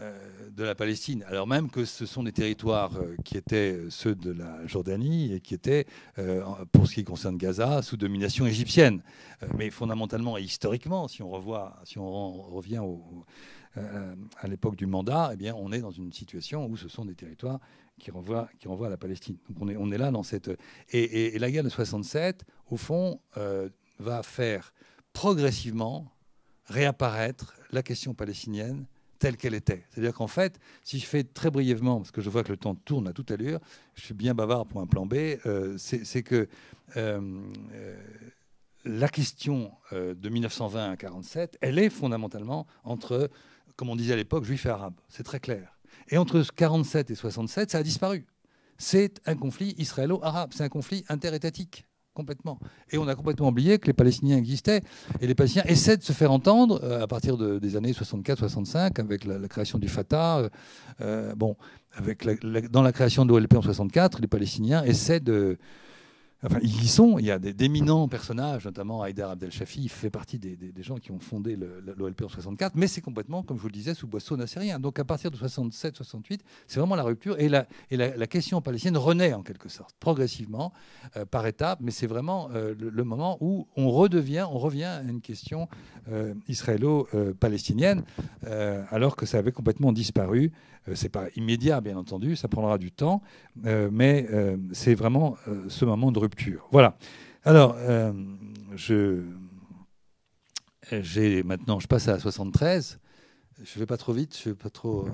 euh, de la Palestine, alors même que ce sont des territoires euh, qui étaient euh, ceux de la Jordanie et qui étaient, pour ce qui concerne Gaza, sous domination égyptienne. Mais fondamentalement et historiquement, si on, revoit, si on revient à l'époque du mandat, eh bien, on est dans une situation où ce sont des territoires qui renvoient, à la Palestine. Donc on est, là dans cette... Et, la guerre de 67, au fond, va faire progressivement réapparaître la question palestinienne telle qu'elle était. C'est-à-dire qu'en fait, si je fais très brièvement, parce que je vois que le temps tourne à toute allure, je suis bien bavard pour un plan B, euh, c'est que euh, euh, la question de 1920 à 1947, elle est fondamentalement entre, comme on disait à l'époque, juifs et arabes. C'est très clair. Et entre 1947 et 1967, ça a disparu. C'est un conflit israélo-arabe, c'est un conflit interétatique complètement. Et on a complètement oublié que les Palestiniens existaient. Et les Palestiniens essaient de se faire entendre euh, à partir des années 64-65, avec la, création du Fatah. Euh, euh, bon, avec dans la création de l'OLP en 64, les Palestiniens essaient de, Enfin, ils y sont. Il y a d'éminents personnages, notamment Haïdar Abdel-Shafi, Il fait partie des, gens qui ont fondé l'OLP en 64, mais c'est complètement, comme je vous le disais, sous boisseau nassérien. Donc à partir de 67-68, c'est vraiment la rupture et, la, question palestinienne renaît en quelque sorte, progressivement, euh, par étapes, mais c'est vraiment euh, le, moment où on redevient, on revient à une question euh, israélo-palestinienne, alors que ça avait complètement disparu euh, c'est pas immédiat, bien entendu, ça prendra du temps, euh, mais euh, c'est vraiment ce moment de rupture. Voilà. Alors, je, maintenant, je passe à 73. Je ne vais pas trop vite, je vais pas trop.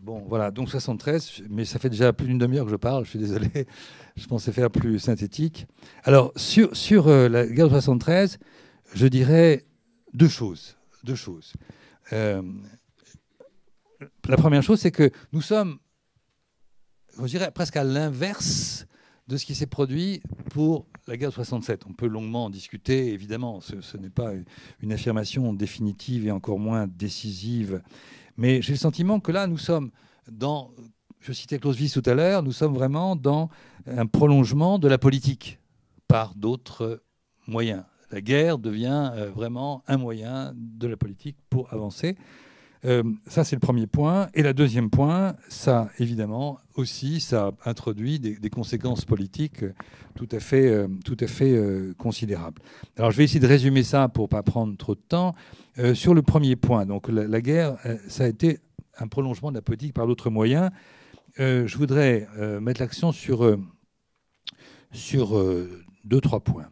Bon, voilà, donc 73, mais ça fait déjà plus d'une demi-heure que je parle, je suis désolé, je pensais faire plus synthétique. Alors, sur, sur la guerre de 73, je dirais deux choses. Deux choses la première chose, c'est que nous sommes, je dirais, presque à l'inverse de ce qui s'est produit pour la guerre de 67. On peut longuement en discuter, évidemment, ce, ce n'est pas une affirmation définitive et encore moins décisive. Mais j'ai le sentiment que là, nous sommes dans, je citais Clausewitz tout à l'heure, nous sommes vraiment dans un prolongement de la politique par d'autres moyens. La guerre devient euh, vraiment un moyen de la politique pour avancer. Euh, ça, c'est le premier point. Et la deuxième point, ça, évidemment, aussi, ça introduit des, conséquences politiques tout à fait, euh, tout à fait euh, considérables. Alors, je vais essayer de résumer ça pour ne pas prendre trop de temps. sur le premier point, donc la, guerre, ça a été un prolongement de la politique par d'autres moyens. je voudrais mettre l'action sur, sur deux, trois points.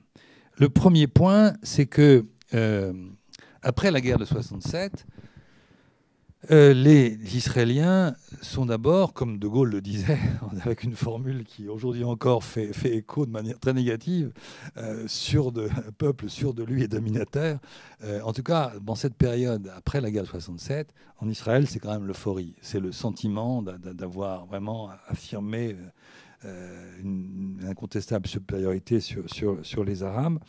Le premier point, c'est que après la guerre de 67, euh, les Israéliens sont d'abord, comme De Gaulle le disait, avec une formule qui aujourd'hui encore fait, fait, écho de manière très négative, euh, sur de, peuple sûr de lui et dominateur. Euh, en tout cas, dans cette période, après la guerre de 67, en Israël, c'est quand même l'euphorie. C'est le sentiment d'avoir vraiment affirmé une incontestable supériorité sur, sur, sur les Arabes.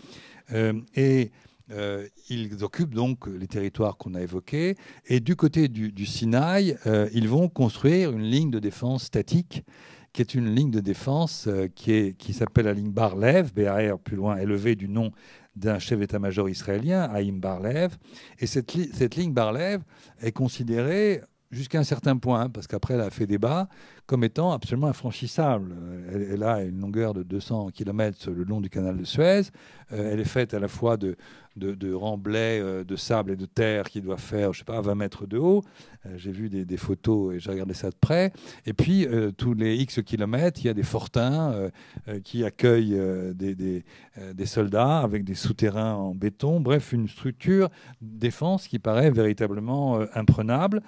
et euh, ils occupent donc les territoires qu'on a évoqués. Et du côté du, Sinaï, euh, ils vont construire une ligne de défense statique, qui est une ligne de défense euh, qui, qui s'appelle la ligne Barlev, BAR plus loin élevé du nom d'un chef d'état-major israélien, Haïm Barlev. Et cette, cette ligne Barlev est considérée jusqu'à un certain point, hein, parce qu'après, elle a fait débat, comme étant absolument infranchissable. Elle, a une longueur de 200 km le long du canal de Suez. elle est faite à la fois de, de, de remblai, euh, de sable et de terre qui doit faire, je sais pas, 20 mètres de haut. Euh, j'ai vu des, photos et j'ai regardé ça de près. Et puis, euh, tous les X kilomètres, il y a des fortins qui accueillent des, des, soldats avec des souterrains en béton. Bref, une structure défense qui paraît véritablement imprenable.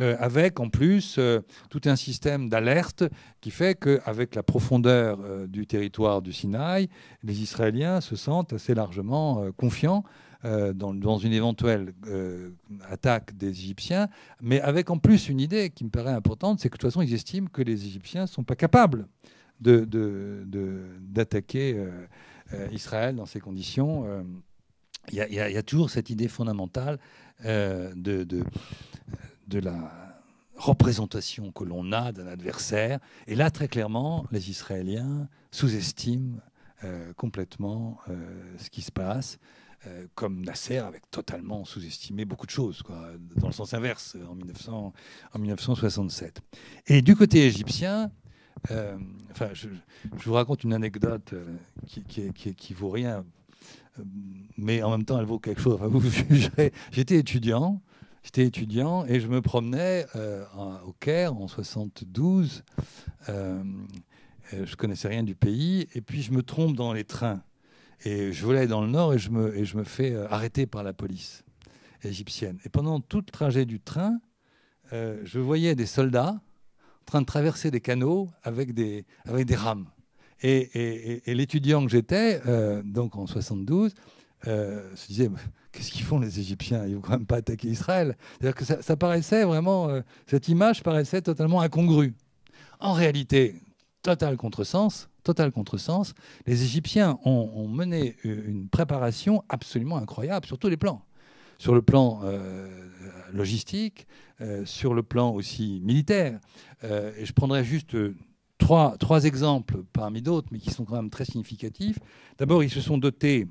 Euh, avec en plus euh, tout un système d'alerte qui fait qu'avec la profondeur euh, du territoire du Sinaï, les Israéliens se sentent assez largement confiants dans, une éventuelle attaque des Égyptiens, mais avec en plus une idée qui me paraît importante, c'est que de toute façon, ils estiment que les Égyptiens ne sont pas capables d'attaquer de, Israël dans ces conditions. Il y, y, a toujours cette idée fondamentale de de la représentation que l'on a d'un adversaire. Et là, très clairement, les Israéliens sous-estiment euh, complètement euh, ce qui se passe, euh, comme Nasser avait totalement sous-estimé beaucoup de choses, quoi, dans le sens inverse, en, en 1967. Et du côté égyptien, enfin, je, vous raconte une anecdote qui, qui, vaut rien mais en même temps, elle vaut quelque chose. J'étais étudiant J'étais étudiant et je me promenais euh, au Caire en 72. Euh, euh, je connaissais rien du pays et puis je me trompe dans les trains. Et je voulais aller dans le nord et je me, et je me fais euh, arrêter par la police égyptienne. Et pendant tout le trajet du train, je voyais des soldats en train de traverser des canaux avec des, des rames. Et, l'étudiant que j'étais, donc en 72, euh, se disait qu'est-ce qu'ils font les Égyptiens Ils vont quand même pas attaquer Israël. C'est-à-dire que ça, paraissait vraiment, euh, cette image paraissait totalement incongrue. En réalité, total contresens, total sens Les Égyptiens ont, mené une préparation absolument incroyable sur tous les plans sur le plan euh, logistique, sur le plan aussi militaire. et je prendrai juste trois, trois exemples parmi d'autres, mais qui sont quand même très significatifs. D'abord, ils se sont dotés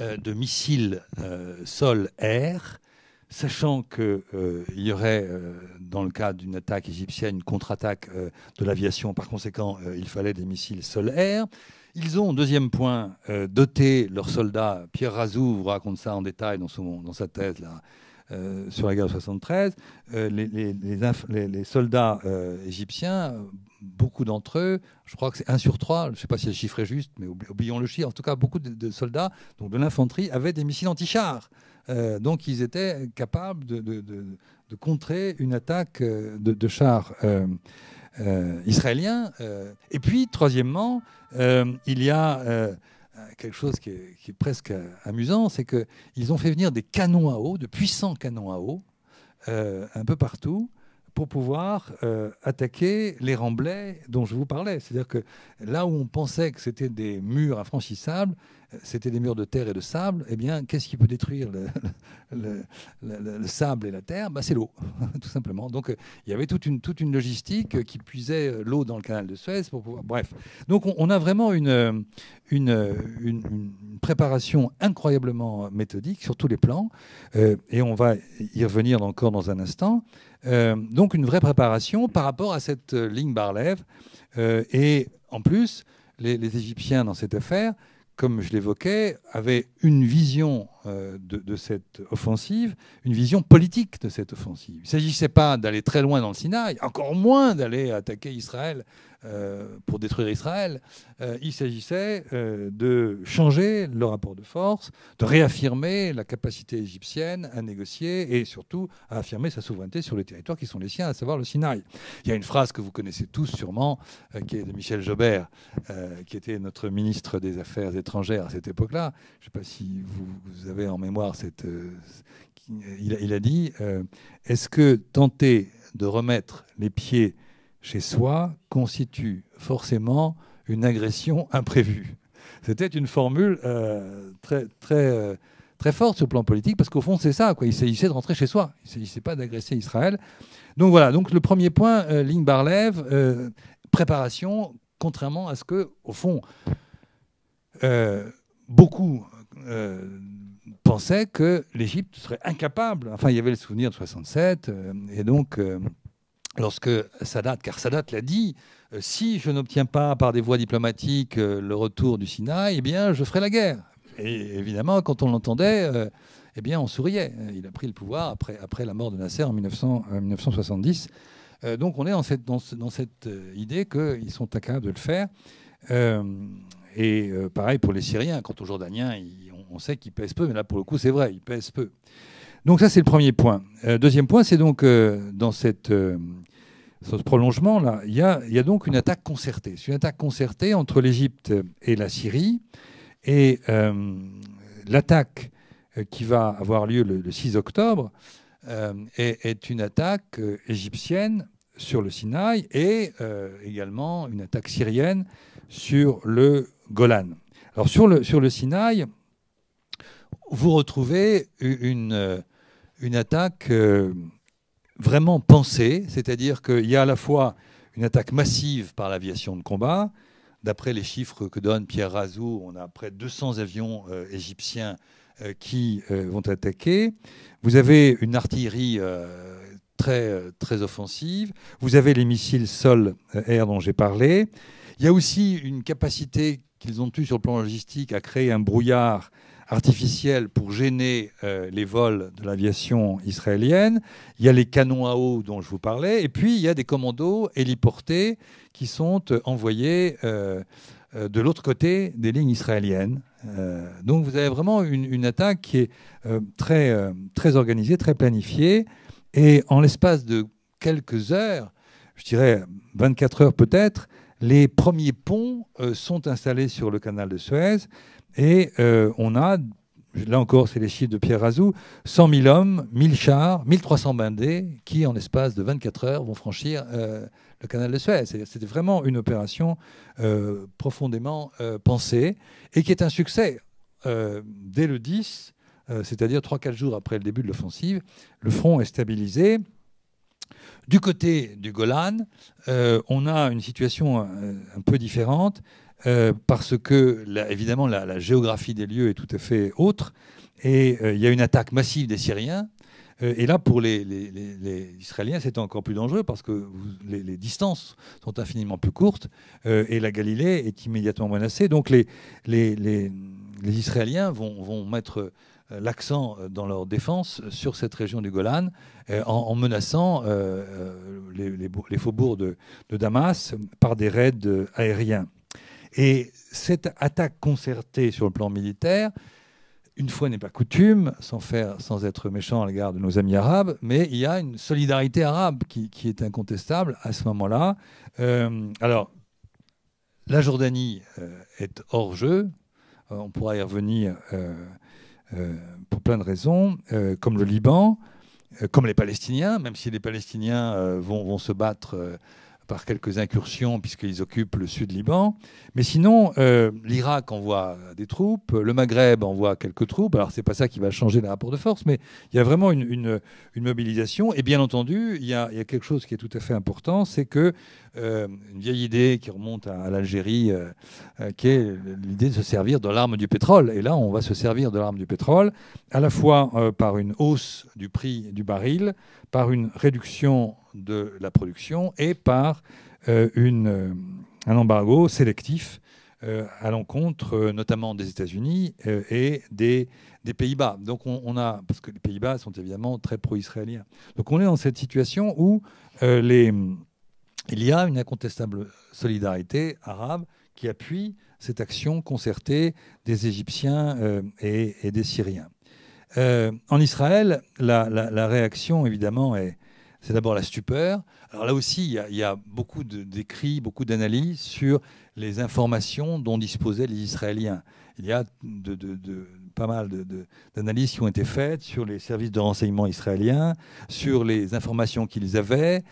euh, de missiles euh, sol-air, sachant qu'il euh, y aurait, dans le cas d'une attaque égyptienne, une contre-attaque de l'aviation, par conséquent, il fallait des missiles sol-air. Ils ont, deuxième point, doté leurs soldats, Pierre Razou vous raconte ça en détail dans, son, dans sa thèse, là, euh, sur la guerre de 73, euh, les, les, soldats euh, égyptiens, beaucoup d'entre eux, je crois que c'est 1 sur 3, je ne sais pas si le chiffre est juste, mais oublions le chiffre, en tout cas beaucoup de, soldats, donc de l'infanterie, avaient des missiles anti-chars. donc ils étaient capables de, de contrer une attaque de, chars. israéliens. et puis, troisièmement, il y a quelque chose qui est, presque amusant, c'est qu'ils ont fait venir des canons à eau, de puissants canons à eau, euh, un peu partout, pour pouvoir euh, attaquer les remblais dont je vous parlais. C'est-à-dire que là où on pensait que c'était des murs infranchissables, euh, c'était des murs de terre et de sable, eh bien, qu'est-ce qui peut détruire le, sable et la terre bah, C'est l'eau, tout simplement. Donc, euh, il y avait toute une, toute une logistique qui puisait l'eau dans le canal de Suez. Pour pouvoir... Bref. Donc, on, a vraiment une, une, une, préparation incroyablement méthodique sur tous les plans. et on va y revenir encore dans un instant. Euh, donc une vraie préparation par rapport à cette euh, ligne Barlève. Euh, et en plus, les, Égyptiens dans cette affaire, comme je l'évoquais, avaient une vision de, de, cette offensive, une vision politique de cette offensive. Il ne s'agissait pas d'aller très loin dans le Sinaï, encore moins d'aller attaquer Israël euh, pour détruire Israël. Euh, il s'agissait euh, de changer le rapport de force, de réaffirmer la capacité égyptienne à négocier et surtout à affirmer sa souveraineté sur les territoires qui sont les siens, à savoir le Sinaï. Il y a une phrase que vous connaissez tous sûrement, qui est de Michel Jobert, qui était notre ministre des Affaires étrangères à cette époque-là. Je ne sais pas si vous, avez en mémoire cette... il, a, dit, est-ce que tenter de remettre les pieds chez soi constitue forcément une agression imprévue. C'était une formule euh, très, très, euh, très forte sur le plan politique, parce qu'au fond, c'est ça. Quoi. Il s'agissait de rentrer chez soi. Il ne s'agissait pas d'agresser Israël. Donc voilà, donc le premier point, euh, ligne Barlev, préparation, contrairement à ce que, au fond, beaucoup pensaient que l'Égypte serait incapable. Enfin, il y avait le souvenir de 67, et donc lorsque Sadat, car Sadat l'a dit, euh, si je n'obtiens pas par des voies diplomatiques euh, le retour du Sinaï, eh bien, je ferai la guerre. Et évidemment, quand on l'entendait, euh, eh bien, on souriait. Il a pris le pouvoir après, après la mort de Nasser en 1970. donc, on est dans cette, dans, cette idée qu'ils sont incapables de le faire. et pareil pour les Syriens. Quant aux Jordaniens, on, on, sait qu'ils pèsent peu, mais là, pour le coup, c'est vrai, ils pèsent peu. Donc ça, c'est le premier point. Euh, deuxième point, c'est donc euh, dans, cette, euh, ce prolongement-là, il y, y a, donc une attaque concertée. C'est une attaque concertée entre l'Égypte et la Syrie. Et l'attaque qui va avoir lieu le, 6 octobre est, une attaque égyptienne sur le Sinaï et également une attaque syrienne sur le Golan. Alors sur le, sur le Sinaï, vous retrouvez une, une attaque euh, vraiment pensée, c'est-à-dire qu'il y a à la fois une attaque massive par l'aviation de combat. D'après les chiffres que donne Pierre Razou, on a près de 200 avions euh, égyptiens euh, qui vont attaquer. Vous avez une artillerie très, très offensive. Vous avez les missiles sol-air dont j'ai parlé. Il y a aussi une capacité qu'ils ont eue sur le plan logistique à créer un brouillard artificielle pour gêner euh, les vols de l'aviation israélienne. Il y a les canons à eau dont je vous parlais. Et puis, il y a des commandos héliportés qui sont euh, envoyés euh, de l'autre côté des lignes israéliennes. donc, vous avez vraiment une, attaque qui est très, très organisée, très planifiée. Et en l'espace de quelques heures, je dirais 24 heures peut-être, les premiers ponts sont installés sur le canal de Suez. Et euh, on a, là encore, c'est les chiffres de Pierre Razou, 100 000 hommes, 1000 chars, 300 bindés qui, en l'espace de 24 heures, vont franchir euh, le canal de Suez. C'était vraiment une opération euh, profondément pensée et qui est un succès. dès le 10, c'est-à-dire 3-4 jours après le début de l'offensive, le front est stabilisé. Du côté du Golan, on a une situation un peu différente euh, parce que, évidemment, la, géographie des lieux est tout à fait autre. Et euh, il y a une attaque massive des Syriens. Euh, et là, pour les, Israéliens, c'est encore plus dangereux parce que les, distances sont infiniment plus courtes et la Galilée est immédiatement menacée. Donc les, Israéliens vont, mettre l'accent dans leur défense sur cette région du Golan en, menaçant les, faubourgs de Damas par des raids aériens. Et cette attaque concertée sur le plan militaire, une fois n'est pas coutume, sans, faire, sans être méchant à l'égard de nos amis arabes, mais il y a une solidarité arabe qui, est incontestable à ce moment-là. Euh, alors, la Jordanie euh, est hors jeu, euh, on pourra y revenir pour plein de raisons, comme le Liban, comme les Palestiniens, même si les Palestiniens vont, vont se battre par quelques incursions, puisqu'ils occupent le sud Liban. Mais sinon, euh, l'Irak envoie des troupes, le Maghreb envoie quelques troupes. Alors, c'est pas ça qui va changer le rapport de force, mais il y a vraiment une, une, mobilisation. Et bien entendu, il y, il y, a, quelque chose qui est tout à fait important, c'est que euh, une vieille idée qui remonte à, l'Algérie, euh, euh, qui est l'idée de se servir de l'arme du pétrole. Et là, on va se servir de l'arme du pétrole, à la fois par une hausse du prix du baril, par une réduction de la production et par un embargo sélectif à l'encontre notamment des États-Unis et des, Pays-Bas. Donc on, a, parce que les Pays-Bas sont évidemment très pro-israéliens. Donc on est dans cette situation où les il y a une incontestable solidarité arabe qui appuie cette action concertée des Égyptiens euh, et, des Syriens. Euh, en Israël, la, réaction, évidemment, c'est d'abord la stupeur. Alors là aussi, il y a, beaucoup d'écrits, beaucoup d'analyses sur les informations dont disposaient les Israéliens. Il y a pas mal d'analyses qui ont été faites sur les services de renseignement israéliens, sur les informations qu'ils avaient,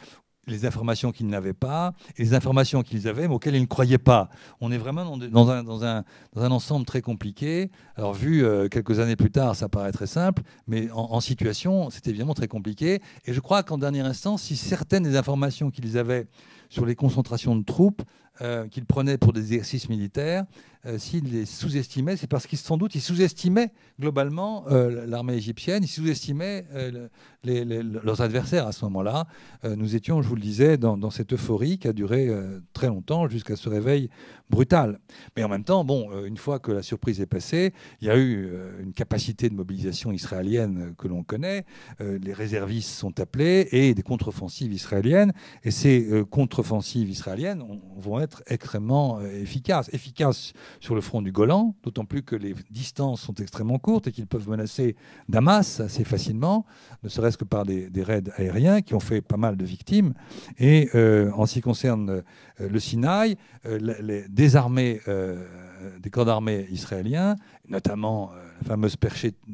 les informations qu'ils n'avaient pas, et les informations qu'ils avaient, mais auxquelles ils ne croyaient pas. On est vraiment dans, un, ensemble très compliqué. Alors, vu euh, quelques années plus tard, ça paraît très simple, mais en, situation, c'était évidemment très compliqué. Et je crois qu'en dernier instant, si certaines des informations qu'ils avaient sur les concentrations de troupes euh, qu'il prenait pour des exercices militaires, s'ils euh, s'il les sous-estimait, c'est parce qu'il sans doute il sous-estimait globalement euh, l'armée égyptienne, il sous-estimait leurs adversaires à ce moment-là. nous étions, je vous le disais, dans, dans cette euphorie qui a duré très longtemps jusqu'à ce réveil brutal. Mais en même temps, bon, une fois que la surprise est passée, il y a eu une capacité de mobilisation israélienne que l'on connaît. les réservistes sont appelés et des contre-offensives israéliennes. Et ces contre-offensives israéliennes vont être être extrêmement euh, efficace. Efficace sur le front du Golan, d'autant plus que les distances sont extrêmement courtes et qu'ils peuvent menacer Damas assez facilement, ne serait-ce que par des, raids aériens qui ont fait pas mal de victimes. Et euh, en ce qui concerne euh, le Sinaï, les, des armées, des corps d'armée israéliens, notamment la fameuse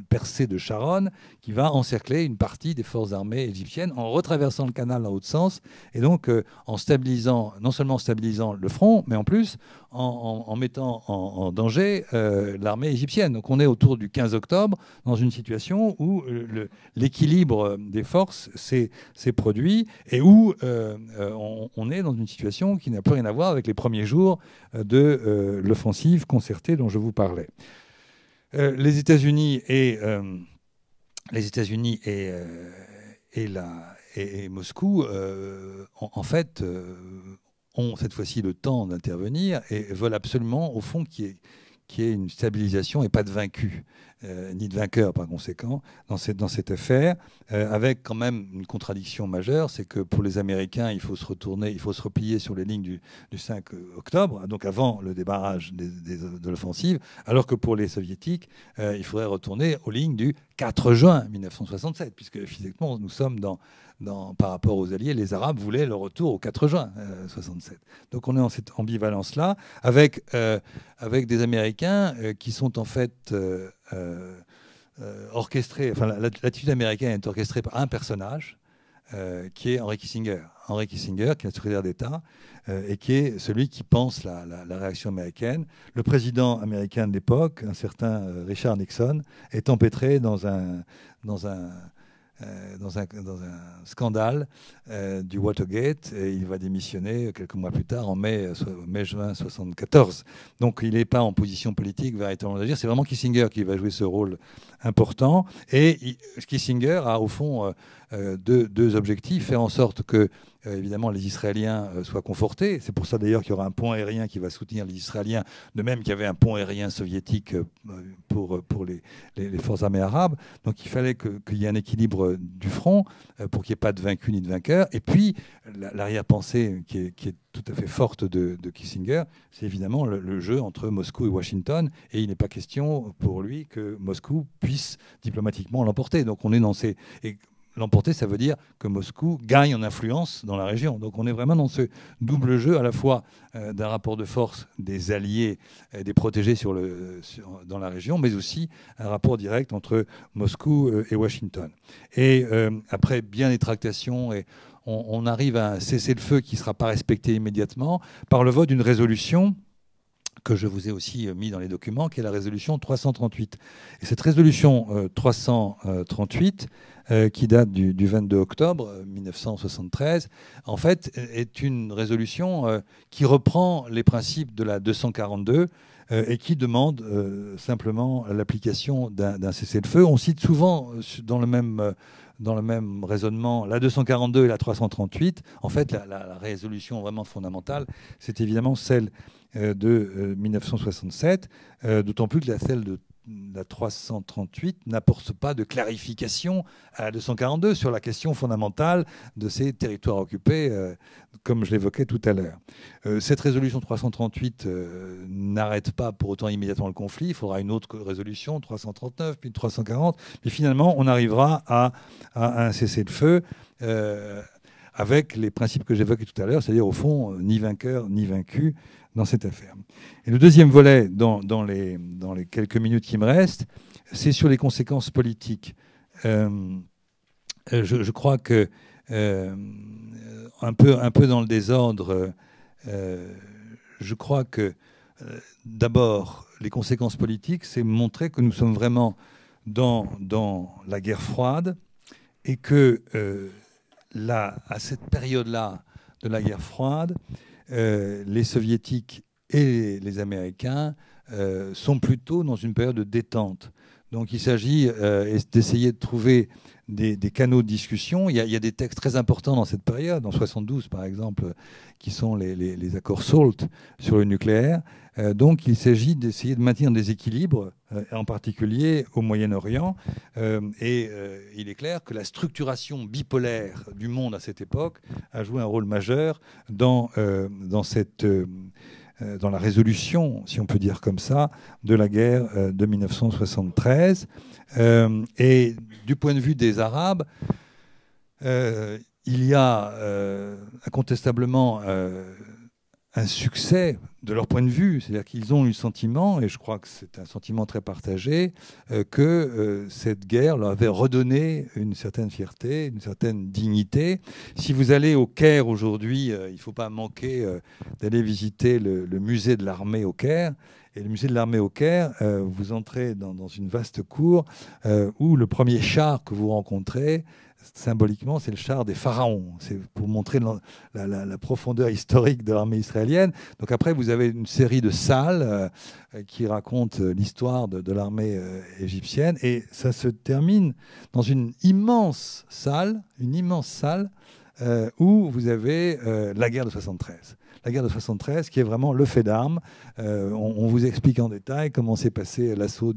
percée de Charonne, qui va encercler une partie des forces armées égyptiennes en retraversant le canal en haut sens, et donc euh, en stabilisant, non seulement en stabilisant le front, mais en plus en, mettant en, danger euh, l'armée égyptienne. Donc on est autour du 15 octobre dans une situation où euh, l'équilibre des forces s'est produit et où on, est dans une situation qui n'a plus rien à voir avec les premiers jours de l'offensive concertée dont je vous parlais. Euh, les États-Unis et euh, les États-Unis et, euh, et, Moscou, en, fait, ont cette fois-ci le temps d'intervenir et veulent absolument, au fond, qu'il y, y, ait une stabilisation et pas de vaincu. Euh, ni de vainqueur par conséquent dans cette, dans cette affaire, euh, avec quand même une contradiction majeure, c'est que pour les Américains, il faut se retourner, il faut se replier sur les lignes du, du 5 euh, octobre, donc avant le débarrage de l'offensive, alors que pour les Soviétiques, il faudrait retourner aux lignes du 4 juin 1967, puisque physiquement, nous sommes dans, dans, par rapport aux Alliés, les Arabes voulaient le retour au 4 juin 1967. Donc on est en cette ambivalence-là, avec, avec des Américains qui sont en fait euh, euh, orchestré enfin, l'attitude américaine est orchestrée par un personnage, euh, qui est Henry Kissinger. Henry Kissinger, qui est un secrétaire d'État et qui est celui qui pense la, réaction américaine. Le président américain de l'époque, un certain Richard Nixon, est empêtré dans un, dans un, euh, dans, un, scandale euh, du Watergate et il va démissionner quelques mois plus tard, en mai, euh, mai-juin 1974. Donc il n'est pas en position politique véritablement d'agir. C'est vraiment Kissinger qui va jouer ce rôle important. Et Kissinger a au fond deux, deux, objectifs faire en sorte que euh, évidemment, les Israéliens euh, soient confortés. C'est pour ça d'ailleurs qu'il y aura un pont aérien qui va soutenir les Israéliens, de même qu'il y avait un pont aérien soviétique euh, pour, pour les, forces armées arabes. Donc il fallait qu'il y ait un équilibre du front pour qu'il n'y ait pas de vaincu ni de vainqueur Et puis, l'arrière-pensée qui est, tout à fait forte de, Kissinger, c'est évidemment le, jeu entre Moscou et Washington. Et il n'est pas question pour lui que Moscou puisse diplomatiquement l'emporter. Donc on est dans ces l'emporter, ça veut dire que Moscou gagne en influence dans la région. Donc on est vraiment dans ce double jeu à la fois euh, d'un rapport de force des alliés, et euh, des protégés dans la région, mais aussi un rapport direct entre Moscou euh, et Washington. Et après bien des tractations et on, on arrive à un cessez-le-feu qui ne sera pas respecté immédiatement par le vote d'une résolution que je vous ai aussi euh, mis dans les documents, qui est la résolution 338. Et cette résolution 338, euh, euh, qui date du, 22 octobre 1973, en fait, est une résolution qui reprend les principes de la 242 et qui demande simplement l'application d'un cessez-le-feu. On cite souvent dans le même dans le même raisonnement la 242 et la 338. En fait, la résolution vraiment fondamentale, c'est évidemment celle euh, de 1967, euh, euh, d'autant plus que la celle de la 338 n'apporte pas de clarification à la 242 sur la question fondamentale de ces territoires occupés, comme je l'évoquais tout à l'heure. cette résolution 338 n'arrête pas pour autant immédiatement le conflit. Il faudra une autre résolution, 339, puis 340. Mais finalement, on arrivera à, à un cessez-le-feu avec les principes que j'évoquais tout à l'heure, c'est-à-dire au fond, ni vainqueur ni vaincu, dans cette affaire. Et le deuxième volet, dans, les, dans les, quelques minutes qui me restent, c'est sur les conséquences politiques. Euh, je, crois que, euh, un, peu, un, peu, dans le désordre, euh, je crois que, d'abord, les conséquences politiques, c'est montrer que nous sommes vraiment dans, dans la guerre froide et que, là, à cette période-là de la guerre froide, euh, les soviétiques et les Américains euh, sont plutôt dans une période de détente. Donc il s'agit euh, d'essayer de trouver des, canaux de discussion. Il y, a, des textes très importants dans cette période, en 72 par exemple, qui sont les, accords SALT sur le nucléaire. Euh, donc il s'agit d'essayer de maintenir des équilibres, euh, en particulier au Moyen-Orient. Euh, et il est clair que la structuration bipolaire du monde à cette époque a joué un rôle majeur dans, dans la résolution, si on peut dire comme ça, de la guerre de 1973. Euh, et du point de vue des Arabes, euh, il y a euh, incontestablement un succès de leur point de vue. C'est-à-dire qu'ils ont eu le sentiment, et je crois que c'est un sentiment très partagé, que cette guerre leur avait redonné une certaine fierté, une certaine dignité. Si vous allez au Caire aujourd'hui, il ne faut pas manquer d'aller visiter le musée de l'armée au Caire. Et le musée de l'armée au Caire, euh, vous entrez dans, une vaste cour euh, où le premier char que vous rencontrez, symboliquement, c'est le char des pharaons. C'est pour montrer la, profondeur historique de l'armée israélienne. Donc après, vous avez une série de salles euh, qui racontent l'histoire de, l'armée égyptienne. Et ça se termine dans une immense salle, une immense salle où vous avez la guerre de 73 la guerre de 73, qui est vraiment le fait d'armes. Euh, on, vous explique en détail comment s'est passé l'assaut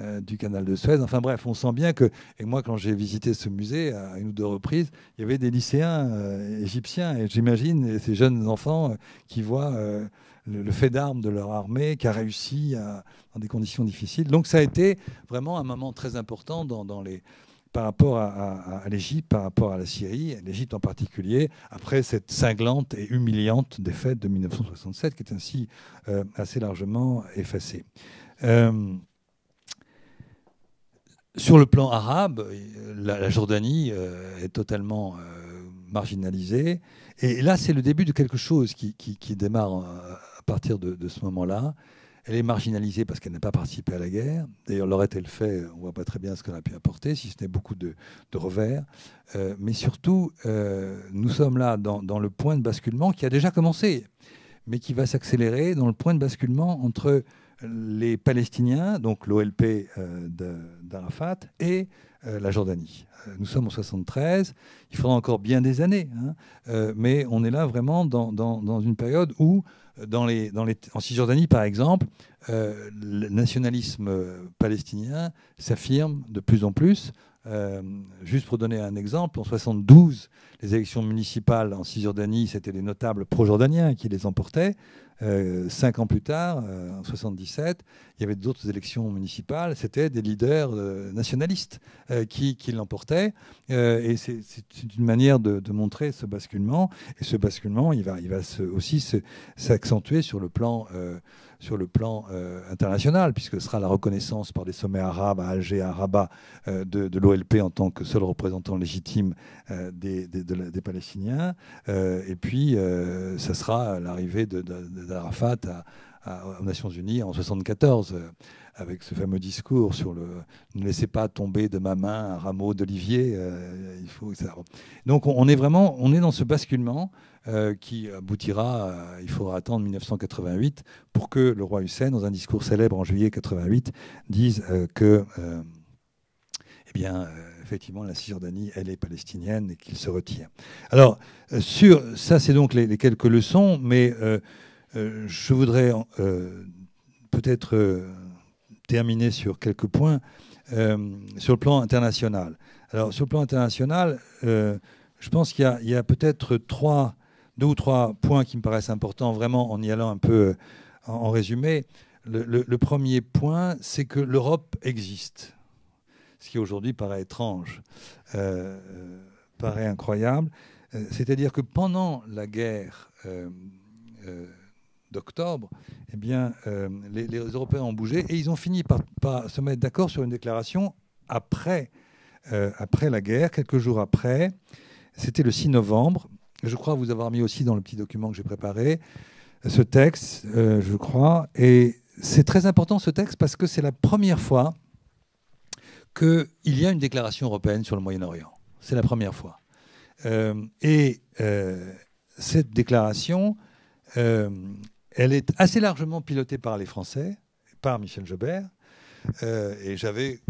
euh, du, canal de Suez. Enfin bref, on sent bien que, et moi quand j'ai visité ce musée à une ou deux reprises, il y avait des lycéens euh, égyptiens, et j'imagine ces jeunes enfants qui voient le, fait d'armes de leur armée qui a réussi dans des conditions difficiles. Donc ça a été vraiment un moment très important dans les par rapport à, l'Égypte, par rapport à la Syrie, l'Égypte en particulier, après cette cinglante et humiliante défaite de 1967 qui est ainsi euh, assez largement effacée. Euh, sur le plan arabe, la, Jordanie euh, est totalement marginalisée. Et là, c'est le début de quelque chose qui, démarre à partir de ce moment-là. Elle est marginalisée parce qu'elle n'a pas participé à la guerre. D'ailleurs, l'aurait-elle fait On ne voit pas très bien ce qu'elle a pu apporter, si ce n'est beaucoup de, revers. Euh, mais surtout, euh, nous sommes là dans, le point de basculement qui a déjà commencé, mais qui va s'accélérer dans le point de basculement entre les Palestiniens, donc l'OLP euh, d'Arafat, et la Jordanie. nous sommes en 73, il faudra encore bien des années, hein. mais on est là vraiment dans une période où dans en Cisjordanie, par exemple, euh, le nationalisme palestinien s'affirme de plus en plus. Euh, juste pour donner un exemple, en 72, les élections municipales en Cisjordanie, c'était les notables pro-jordaniens qui les emportaient. Euh, cinq ans plus tard, euh, en 77, il y avait d'autres élections municipales. C'était des leaders euh, nationalistes qui, qui l'emportaient. et c'est une manière de, montrer ce basculement. Et ce basculement, il va, il va aussi s'accentuer sur le plan sur le plan euh, international, puisque ce sera la reconnaissance par des sommets arabes à Alger, à Rabat, euh, de, de l'OLP en tant que seul représentant légitime euh, des, des, Palestiniens. et puis, ce sera l'arrivée d'Arafat aux Nations Unies en 1974 avec ce fameux discours sur le ne laissez pas tomber de ma main un rameau d'olivier. il faut Donc on est vraiment on est dans ce basculement euh, qui aboutira, il faudra attendre 1988 pour que le roi Hussein, dans un discours célèbre en juillet 88, dise euh, que, euh, eh bien, effectivement, la Cisjordanie, elle est palestinienne et qu'il se retire. Alors, sur ça, c'est donc les, quelques leçons, mais je voudrais peut-être terminer sur quelques points sur le plan international. Alors, sur le plan international, je pense qu'il y a peut-être trois deux ou trois points qui me paraissent importants, vraiment en y allant un peu euh, en, résumé. Le, premier point, c'est que l'Europe existe, ce qui aujourd'hui paraît étrange, euh, euh, paraît incroyable. C'est-à-dire que pendant la guerre d'octobre, eh bien, les, Européens ont bougé et ils ont fini par, par se mettre d'accord sur une déclaration après, après la guerre, quelques jours après. C'était le 6 novembre je crois vous avoir mis aussi dans le petit document que j'ai préparé euh, ce texte, euh, je crois. Et c'est très important ce texte parce que c'est la première fois qu'il y a une déclaration européenne sur le Moyen-Orient. C'est la première fois. Euh, et cette déclaration, elle est assez largement pilotée par les Français, par Michel Jobert. et j'avais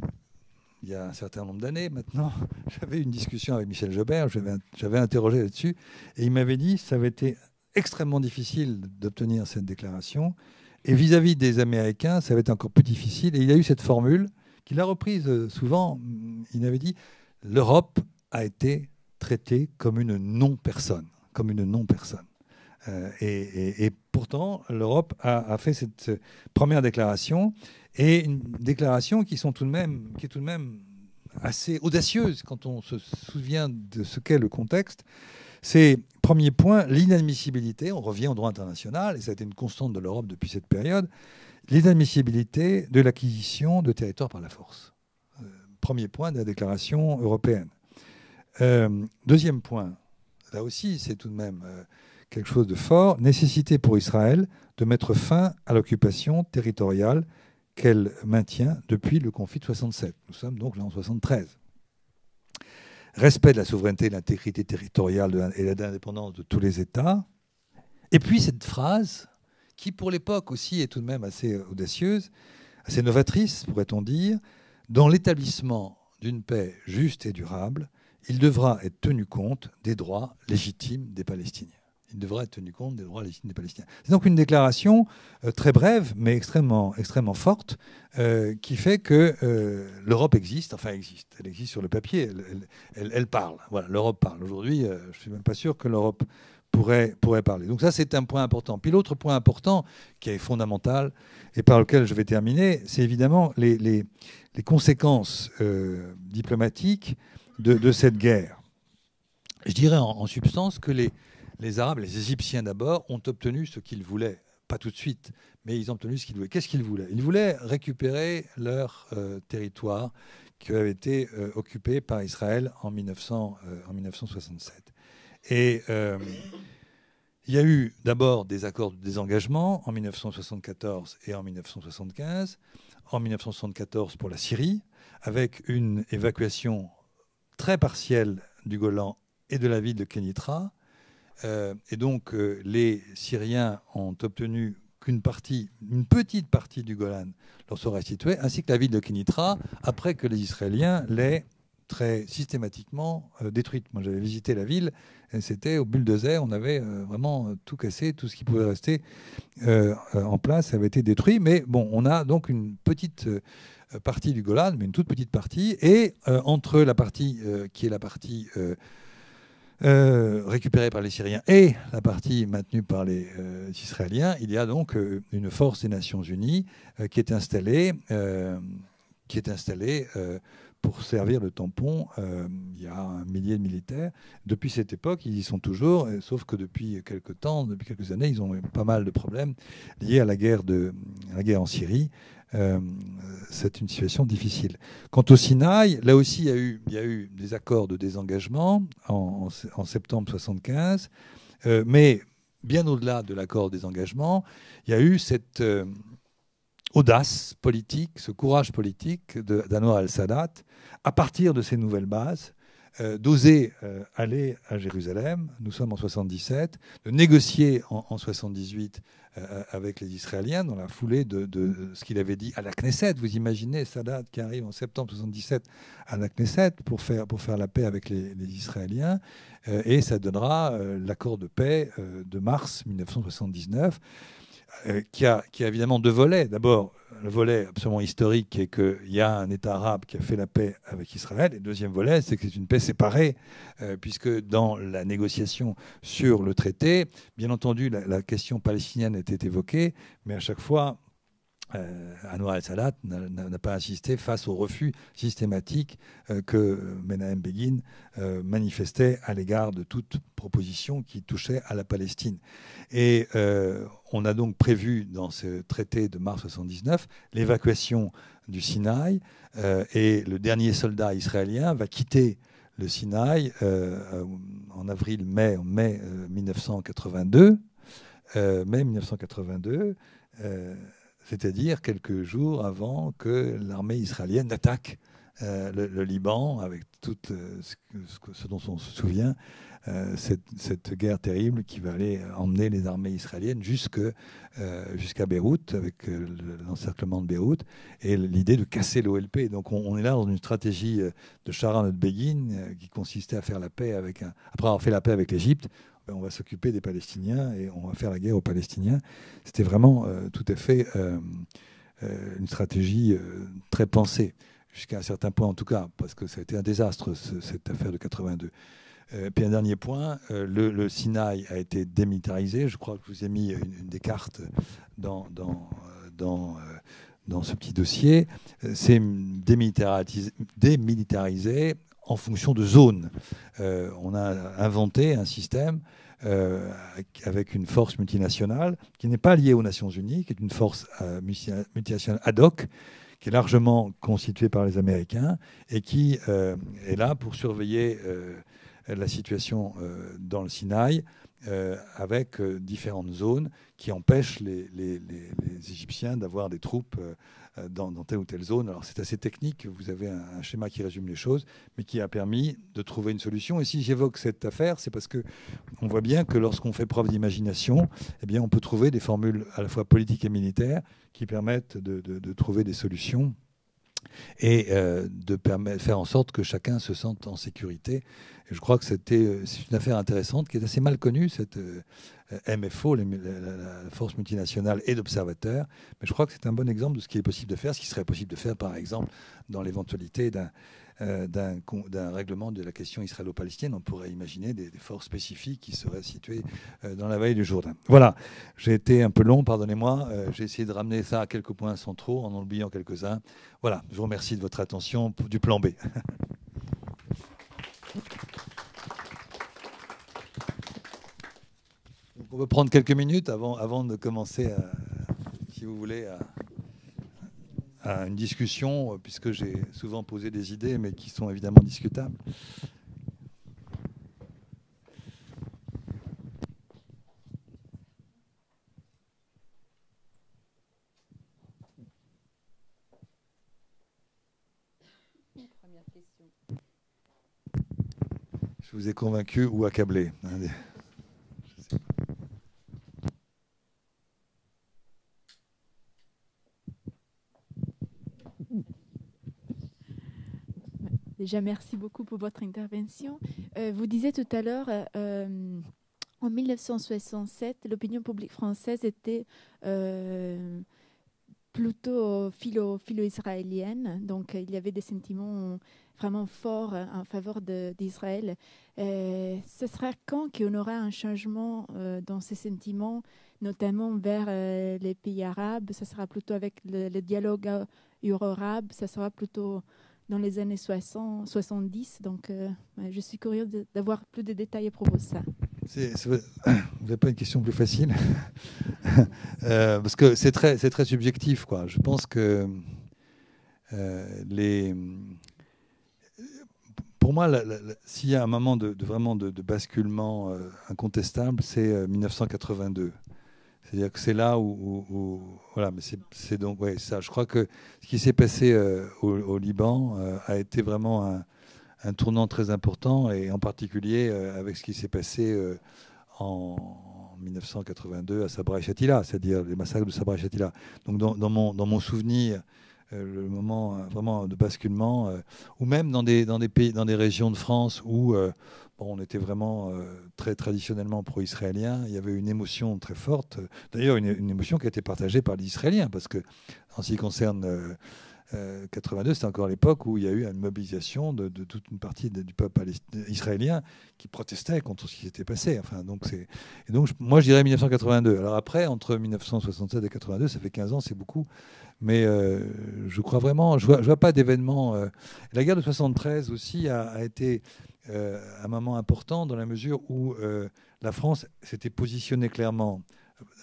il y a un certain nombre d'années maintenant, j'avais une discussion avec Michel Jobert, j'avais interrogé là-dessus, et il m'avait dit que ça avait été extrêmement difficile d'obtenir cette déclaration, et vis-à-vis des Américains, ça avait été encore plus difficile. Et il a eu cette formule qu'il a reprise euh, souvent. Il avait dit l'Europe a été traitée comme une non-personne, comme une non-personne. Euh, et, pourtant, l'Europe a, a, fait cette première déclaration et une déclaration qui, sont tout de même, qui est tout de même assez audacieuse quand on se souvient de ce qu'est le contexte. C'est, premier point, l'inadmissibilité, on revient au droit international, et ça a été une constante de l'Europe depuis cette période, l'inadmissibilité de l'acquisition de territoires par la force. Euh, premier point de la déclaration européenne. Euh, deuxième point, là aussi c'est tout de même euh, quelque chose de fort, nécessité pour Israël de mettre fin à l'occupation territoriale qu'elle maintient depuis le conflit de 67. Nous sommes donc là en 73. Respect de la souveraineté, de l'intégrité territoriale et de l'indépendance de tous les États. Et puis cette phrase, qui pour l'époque aussi est tout de même assez audacieuse, assez novatrice, pourrait-on dire, dans l'établissement d'une paix juste et durable, il devra être tenu compte des droits légitimes des Palestiniens il devra être tenu compte des droits des Palestiniens. C'est donc une déclaration euh, très brève, mais extrêmement, extrêmement forte, euh, qui fait que euh, l'Europe existe, enfin existe, elle existe sur le papier, elle, parle. Voilà, l'Europe parle. Aujourd'hui, je ne suis même pas sûr que l'Europe pourrait, pourrait parler. Donc ça, c'est un point important. Puis l'autre point important, qui est fondamental, et par lequel je vais terminer, c'est évidemment les, les, conséquences diplomatiques de, cette guerre. Je dirais en substance que les les Arabes, les Égyptiens d'abord, ont obtenu ce qu'ils voulaient. Pas tout de suite, mais ils ont obtenu ce qu'ils voulaient. Qu'est-ce qu'ils voulaient Ils voulaient récupérer leur euh, territoire qui avait été euh, occupé par Israël en, 1900, euh, en 1967. Et il y a eu d'abord des accords de désengagement en 1974 et en 1975. En 1974 pour la Syrie, avec une évacuation très partielle du Golan et de la ville de Kenitra, euh, et donc, euh, les Syriens ont obtenu qu'une partie, une petite partie du Golan leur soit restituée, ainsi que la ville de kinitra après que les Israéliens l'aient très systématiquement euh, détruite. Moi, j'avais visité la ville, c'était au bulldozer, on avait vraiment tout cassé, tout ce qui pouvait rester en place avait été détruit. Mais bon, on a donc une petite partie du Golan, mais une toute petite partie, et entre la partie qui est la partie récupéré euh, récupérée par les Syriens et la partie maintenue par les euh, Israéliens, il y a donc euh, une force des Nations Unies qui est installée, qui est installée pour servir le tampon. il y a un millier de militaires. Depuis cette époque, ils y sont toujours, sauf que depuis quelques temps, depuis quelques années, ils ont eu pas mal de problèmes liés à la guerre, de, à la guerre en Syrie. Euh, c'est une situation difficile. Quant au Sinaï, là aussi, il y a eu, des accords de désengagement en, septembre 1975, euh, mais bien au-delà de l'accord de désengagement, il y a eu cette euh, audace politique, ce courage politique d'Anwar al-Sadat, à partir de ces nouvelles bases, euh, d'oser euh, aller à Jérusalem, nous sommes en 77, de négocier en, 78 euh, avec les Israéliens dans la foulée de, ce qu'il avait dit à la Knesset. Vous imaginez Sadat qui arrive en septembre 77 à la Knesset pour faire, pour faire la paix avec les Israéliens, et ça donnera l'accord de paix de mars 1979. Euh, qui, a, évidemment deux volets. D'abord, le volet absolument historique qui est qu'il y a un État arabe qui a fait la paix avec Israël. Et deuxième volet, c'est que c'est une paix séparée, euh, puisque dans la négociation sur le traité, bien entendu, la question palestinienne était évoquée, mais à chaque fois, euh, Anwar el-Salat n'a pas insisté face au refus systématique euh, que Menahem Begin euh, manifestait à l'égard de toute proposition qui touchait à la Palestine. Et on a donc prévu dans ce traité de mars 79 l'évacuation du Sinaï et le dernier soldat israélien va quitter le Sinaï en avril-mai mai, mai 1982. mai 1982 c'est-à-dire quelques jours avant que l'armée israélienne attaque euh, le, Liban, avec tout euh, ce, dont on se souvient, euh, cette, guerre terrible qui va aller emmener les armées israéliennes jusqu'à Beyrouth, avec l'encerclement de Beyrouth, et l'idée de casser l'OLP. Donc on, est là dans une stratégie de Sharon et de Begin qui consistait à faire la paix avec après avoir fait la paix avec l'Égypte, ben, on va s'occuper des Palestiniens et on va faire la guerre aux Palestiniens. C'était vraiment euh, tout à fait euh, euh, une stratégie très pensée, jusqu'à un certain point en tout cas, parce que ça a été un désastre, cette affaire de 82. puis un dernier point, le, Sinaï a été démilitarisé. Je crois que je vous ai mis une, des cartes dans, dans, dans ce petit dossier, c'est démilitarisé, en fonction de zones. Euh, on a inventé un système euh, avec une force multinationale qui n'est pas liée aux Nations Unies, qui est une force euh, multinationale ad hoc, qui est largement constituée par les Américains et qui est là pour surveiller la situation dans le Sinaï. avec différentes zones qui empêchent les Égyptiens d'avoir des troupes euh, dans, telle ou telle zone. Alors c'est assez technique, vous avez un, schéma qui résume les choses, mais qui a permis de trouver une solution. Et si j'évoque cette affaire, c'est parce que on voit bien que lorsqu'on fait preuve d'imagination, eh bien on peut trouver des formules à la fois politiques et militaires qui permettent de trouver des solutions et euh, de faire en sorte que chacun se sente en sécurité. je crois que euh, c'est une affaire intéressante qui est assez mal connue, cette euh, MFO, la, la, force multinationale et d'observateurs. Mais je crois que c'est un bon exemple de ce qui est possible de faire, ce qui serait possible de faire, par exemple, dans l'éventualité d'un euh, d'un règlement de la question israélo-palestinienne, on pourrait imaginer des, des, forces spécifiques qui seraient situées euh, dans la vallée du Jourdain. Voilà, j'ai été un peu long, pardonnez-moi. Euh, j'ai essayé de ramener ça à quelques points centraux, en oubliant quelques-uns. Voilà, je vous remercie de votre attention pour, du plan B. on peut prendre quelques minutes avant, avant de commencer, si vous voulez, à une discussion, euh, puisque j'ai souvent posé des idées, mais qui sont évidemment discutables. Je vous ai convaincu ou accablé. Hein, Je merci beaucoup pour votre intervention. Euh, vous disiez tout à l'heure, euh, en 1967, l'opinion publique française était euh, plutôt philo, israélienne donc il y avait des sentiments vraiment forts en faveur d'Israël. Euh, ce sera quand qu'on aura un changement dans ces sentiments, notamment vers les pays arabes Ce sera plutôt avec le, dialogue euro-arabe, ça sera plutôt dans les années 60, 70. Donc, euh, je suis curieux d'avoir plus de détails à propos de ça. vous n'avez pas une question plus facile euh, Parce que c'est très, très subjectif. Quoi. Je pense que euh, les. Pour moi, s'il y a un moment de, vraiment de basculement incontestable, c'est 1982. C'est-à-dire que c'est là où, voilà, mais c'est donc ça. Je crois que ce qui s'est passé euh, au, Liban euh, a été vraiment un, tournant très important, et en particulier euh, avec ce qui s'est passé en, 1982 à Sabra et Shatila, c'est-à-dire les massacres de Sabra et Shatila. Donc dans, dans, mon, dans mon souvenir, le moment vraiment de basculement, ou même dans des, dans des pays, dans des régions de France où on était vraiment euh, très traditionnellement pro-israélien. Il y avait une émotion très forte. D'ailleurs, une, émotion qui a été partagée par les Israéliens, parce que en ce qui concerne 82, euh, euh, c'est encore l'époque où il y a eu une mobilisation de, toute une partie du peuple israélien qui protestait contre ce qui s'était passé. Enfin, donc et donc moi je dirais 1982. Alors après, entre 1967 et 82, ça fait 15 ans, c'est beaucoup. Mais euh, je crois vraiment, je ne vois, pas d'événement. Euh. la guerre de 73 aussi a, été euh, un moment important dans la mesure où la France s'était positionnée clairement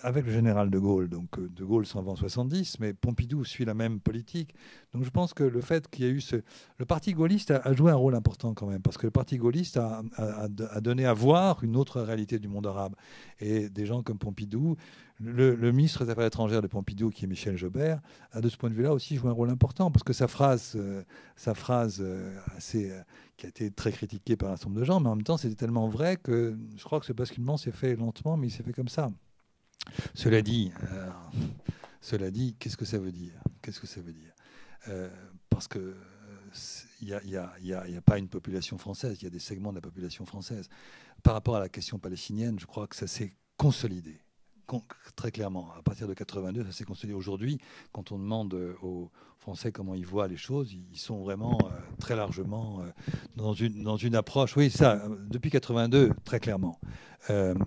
avec le général de Gaulle. Donc de Gaulle s'en va en 70, mais Pompidou suit la même politique. Donc je pense que le fait qu'il y ait eu ce... Le parti gaulliste a, joué un rôle important quand même, parce que le parti gaulliste a, a, donné à voir une autre réalité du monde arabe. Et des gens comme Pompidou, le, ministre des Affaires étrangères de Pompidou, qui est Michel Jobert, a de ce point de vue-là aussi joué un rôle important, parce que sa phrase, euh, sa phrase euh, euh, qui a été très critiquée par un certain nombre de gens, mais en même temps, c'était tellement vrai que je crois que ce basculement s'est fait lentement, mais il s'est fait comme ça. Cela dit, cela dit, qu'est-ce que ça veut dire Qu'est-ce que ça veut dire Parce que il n'y a, pas une population française, il y a des segments de la population française. Par rapport à la question palestinienne, je crois que ça s'est consolidé très clairement. À partir de 82, ça s'est consolidé. Aujourd'hui, quand on demande euh, aux Français comment ils voient les choses, ils sont vraiment euh, très largement euh, dans, une, dans une approche. Oui, ça, depuis 82, très clairement.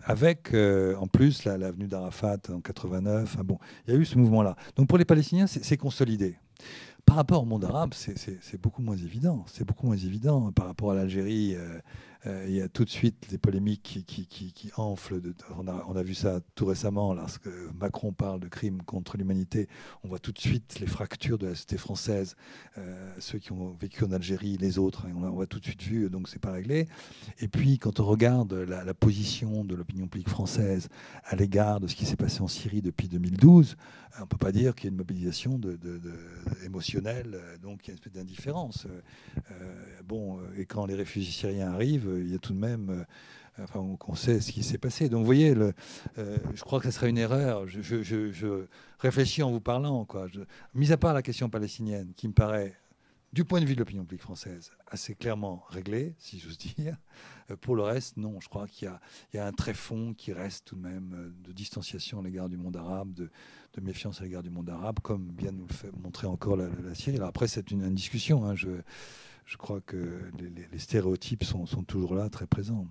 avec, en plus, l'avenue d'Arafat en 89. bon, il y a eu ce mouvement-là. Donc pour les Palestiniens, c'est consolidé. Par rapport au monde arabe, c'est beaucoup moins évident. C'est beaucoup moins évident hein, par rapport à l'Algérie. Euh, il y a tout de suite des polémiques qui, enflent. on, a, vu ça tout récemment, lorsque Macron parle de crimes contre l'humanité. On voit tout de suite les fractures de la société française, euh, ceux qui ont vécu en Algérie, les autres. Hein, on, a, tout de suite vu, donc c'est pas réglé. Et puis, quand on regarde la, position de l'opinion publique française à l'égard de ce qui s'est passé en Syrie depuis 2012, euh, on ne peut pas dire qu'il y a une mobilisation de, émotionnelle, donc il y a une espèce d'indifférence. bon, et quand les réfugiés syriens arrivent, il y a tout de même euh, enfin, on sait ce qui s'est passé. Donc, vous voyez, le, euh, je crois que ce serait une erreur. Je, je, réfléchis en vous parlant, quoi. mis à part la question palestinienne, qui me paraît, du point de vue de l'opinion publique française, assez clairement réglée, si j'ose dire. Euh, pour le reste, non. Je crois qu'il y, a un tréfonds qui reste tout de même de distanciation à l'égard du monde arabe, de, de méfiance à l'égard du monde arabe, comme bien nous le fait montrer encore la, Syrie. Alors après, c'est une, discussion. Hein. je je crois que les, stéréotypes sont, toujours là, très présents.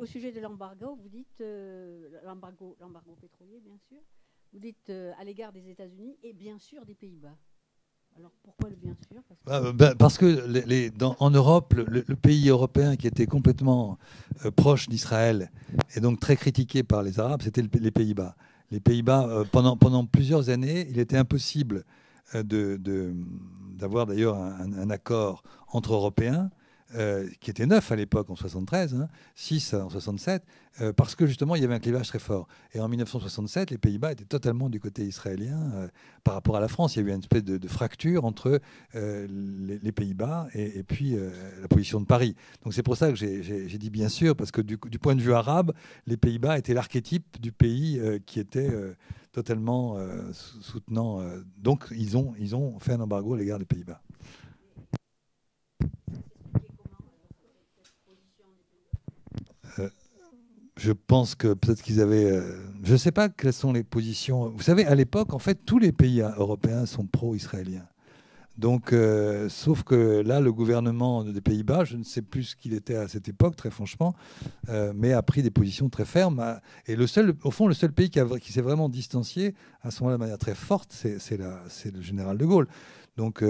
au, sujet de l'embargo, vous dites euh, l'embargo, pétrolier, bien sûr. Vous dites euh, à l'égard des États-Unis et bien sûr des Pays-Bas. Alors pourquoi le bien sûr ah, ben, Parce que, les, en Europe, le, pays européen qui était complètement euh, proche d'Israël et donc très critiqué par les Arabes, c'était les Pays-Bas les Pays-Bas, euh, pendant, plusieurs années, il était impossible euh, d'avoir d'ailleurs un, accord entre Européens euh, qui était neuf à l'époque en 73, 6 hein, en 67, euh, parce que justement il y avait un clivage très fort. Et en 1967, les Pays-Bas étaient totalement du côté israélien euh, par rapport à la France. Il y a eu une espèce de, fracture entre les, Pays-Bas et, puis la position de Paris. Donc c'est pour ça que j'ai dit bien sûr, parce que du, point de vue arabe, les Pays-Bas étaient l'archétype du pays qui était totalement soutenant. donc ils ont, ils ont fait un embargo à l'égard des Pays-Bas. je pense que peut-être qu'ils avaient. Euh, je ne sais pas quelles sont les positions. Vous savez, à l'époque, en fait, tous les pays euh, européens sont pro-israéliens. Donc, euh, sauf que là, le gouvernement des Pays-Bas, je ne sais plus ce qu'il était à cette époque, très franchement, mais a pris des positions très fermes. Et le seul, au fond, le seul pays qui, qui s'est vraiment distancié à ce moment-là de manière très forte, c'est le général de Gaulle. Donc,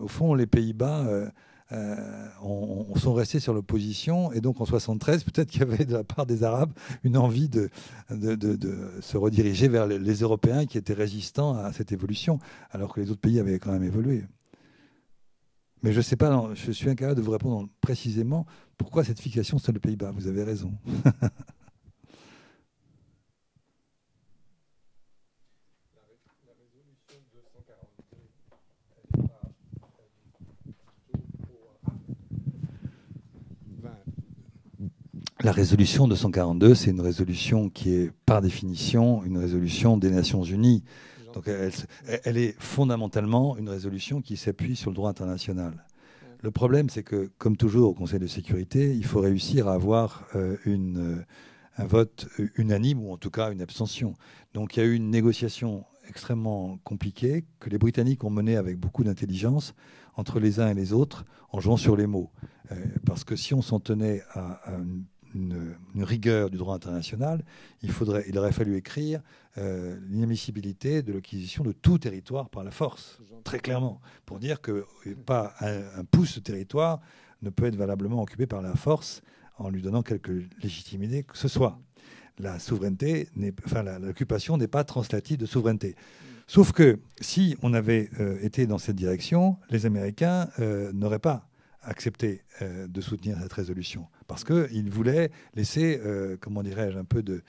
au fond, les Pays-Bas euh, on, sont restés sur l'opposition. Et donc en 73, peut-être qu'il y avait de la part des Arabes une envie de, se rediriger vers les, Européens qui étaient résistants à cette évolution, alors que les autres pays avaient quand même évolué. Mais je ne sais pas, je suis incapable de vous répondre précisément pourquoi cette fixation sur les Pays-Bas. Vous avez raison. la résolution 242, c'est une résolution qui est par définition une résolution des Nations Unies. Donc elle, est fondamentalement une résolution qui s'appuie sur le droit international. Le problème, c'est que, comme toujours au Conseil de sécurité, il faut réussir à avoir euh, une, euh, un vote unanime ou en tout cas une abstention. Donc il y a eu une négociation extrêmement compliquée que les Britanniques ont menée avec beaucoup d'intelligence entre les uns et les autres en jouant sur les mots. Euh, parce que si on s'en tenait à, à une une, rigueur du droit international, il, faudrait, il aurait fallu écrire euh, l'inadmissibilité de l'acquisition de tout territoire par la force, très clairement, pour dire que euh, pas un, pouce de territoire ne peut être valablement occupé par la force en lui donnant quelque légitimité que ce soit. La souveraineté, enfin, l'occupation n'est pas translative de souveraineté. Sauf que si on avait euh, été dans cette direction, les Américains n'auraient pas accepté de soutenir cette résolution parce qu'il voulait laisser, euh, comment dirais-je, un peu de,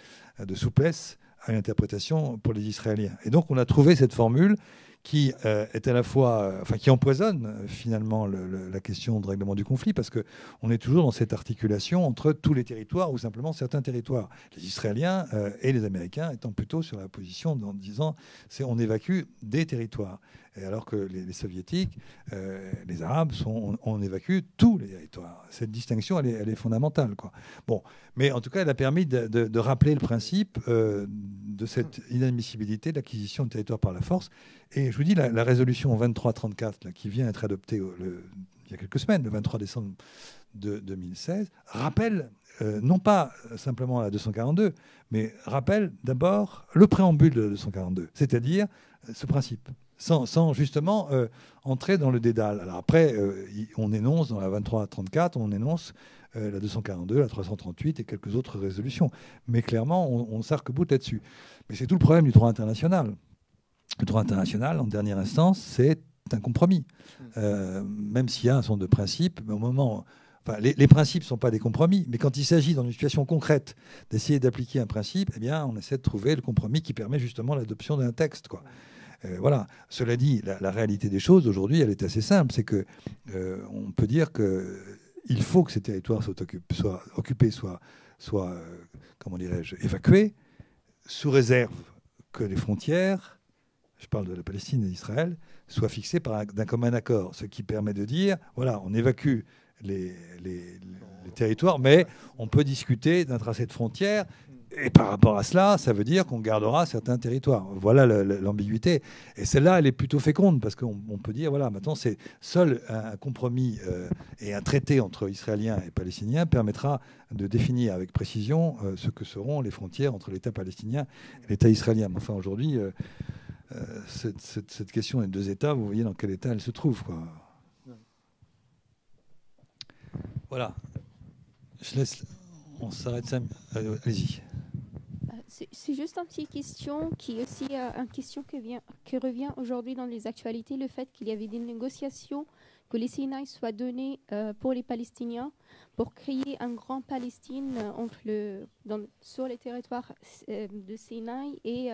souplesse à l'interprétation pour les Israéliens. Et donc on a trouvé cette formule qui euh, est à la fois, euh, qui empoisonne finalement la question de règlement du conflit, parce qu'on est toujours dans cette articulation entre tous les territoires ou simplement certains territoires. Les Israéliens et les Américains étant plutôt sur la position en disant c'est on évacue des territoires alors que les, soviétiques, euh, les arabes, sont, on, évacue tous les territoires. Cette distinction, elle est, fondamentale. Quoi. Bon, mais en tout cas, elle a permis de, rappeler le principe euh, de cette inadmissibilité de l'acquisition de territoire par la force. Et je vous dis, la, résolution 2334, là, qui vient d'être adoptée il y a quelques semaines, le 23 décembre de 2016, rappelle euh, non pas simplement la 242, mais rappelle d'abord le préambule de la 242, c'est-à-dire ce principe sans, justement euh, entrer dans le dédale. Alors après, euh, on énonce dans la 23-34, on énonce euh, la 242, la 338 et quelques autres résolutions. Mais clairement, on, on s'arc-boute là-dessus. Mais c'est tout le problème du droit international. Le droit international, en dernière instance, c'est un compromis. Mmh. même s'il y a un son de principe, mais au moment... les, les, principes ne sont pas des compromis, mais quand il s'agit dans une situation concrète d'essayer d'appliquer un principe, eh bien, on essaie de trouver le compromis qui permet justement l'adoption d'un texte. Quoi. Mmh. Euh, voilà. Cela dit, la, réalité des choses aujourd'hui, elle est assez simple. C'est que euh, on peut dire qu'il faut que ces territoires soient, occupés, soient, euh, comment dirais-je, évacués, sous réserve que les frontières, je parle de la Palestine et d'Israël, soient fixées par d'un commun accord, ce qui permet de dire, voilà, on évacue les, territoires, mais on peut discuter d'un tracé de frontières et par rapport à cela, ça veut dire qu'on gardera certains territoires. Voilà l'ambiguïté. Et celle-là, elle est plutôt féconde, parce qu'on peut dire, voilà, maintenant, c'est seul un, compromis euh, et un traité entre Israéliens et Palestiniens permettra de définir avec précision euh, ce que seront les frontières entre l'État palestinien et l'État israélien. Mais enfin, aujourd'hui, euh, cette, question des deux États, vous voyez dans quel état elle se trouve. Voilà. Je laisse. On s'arrête. Allez-y. C'est juste une petite question qui est aussi euh, une question qui, vient, revient aujourd'hui dans les actualités, le fait qu'il y avait des négociations, que les Sinaï soient donnés euh, pour les Palestiniens, pour créer un grand Palestine euh, sur les territoires de Sinaï et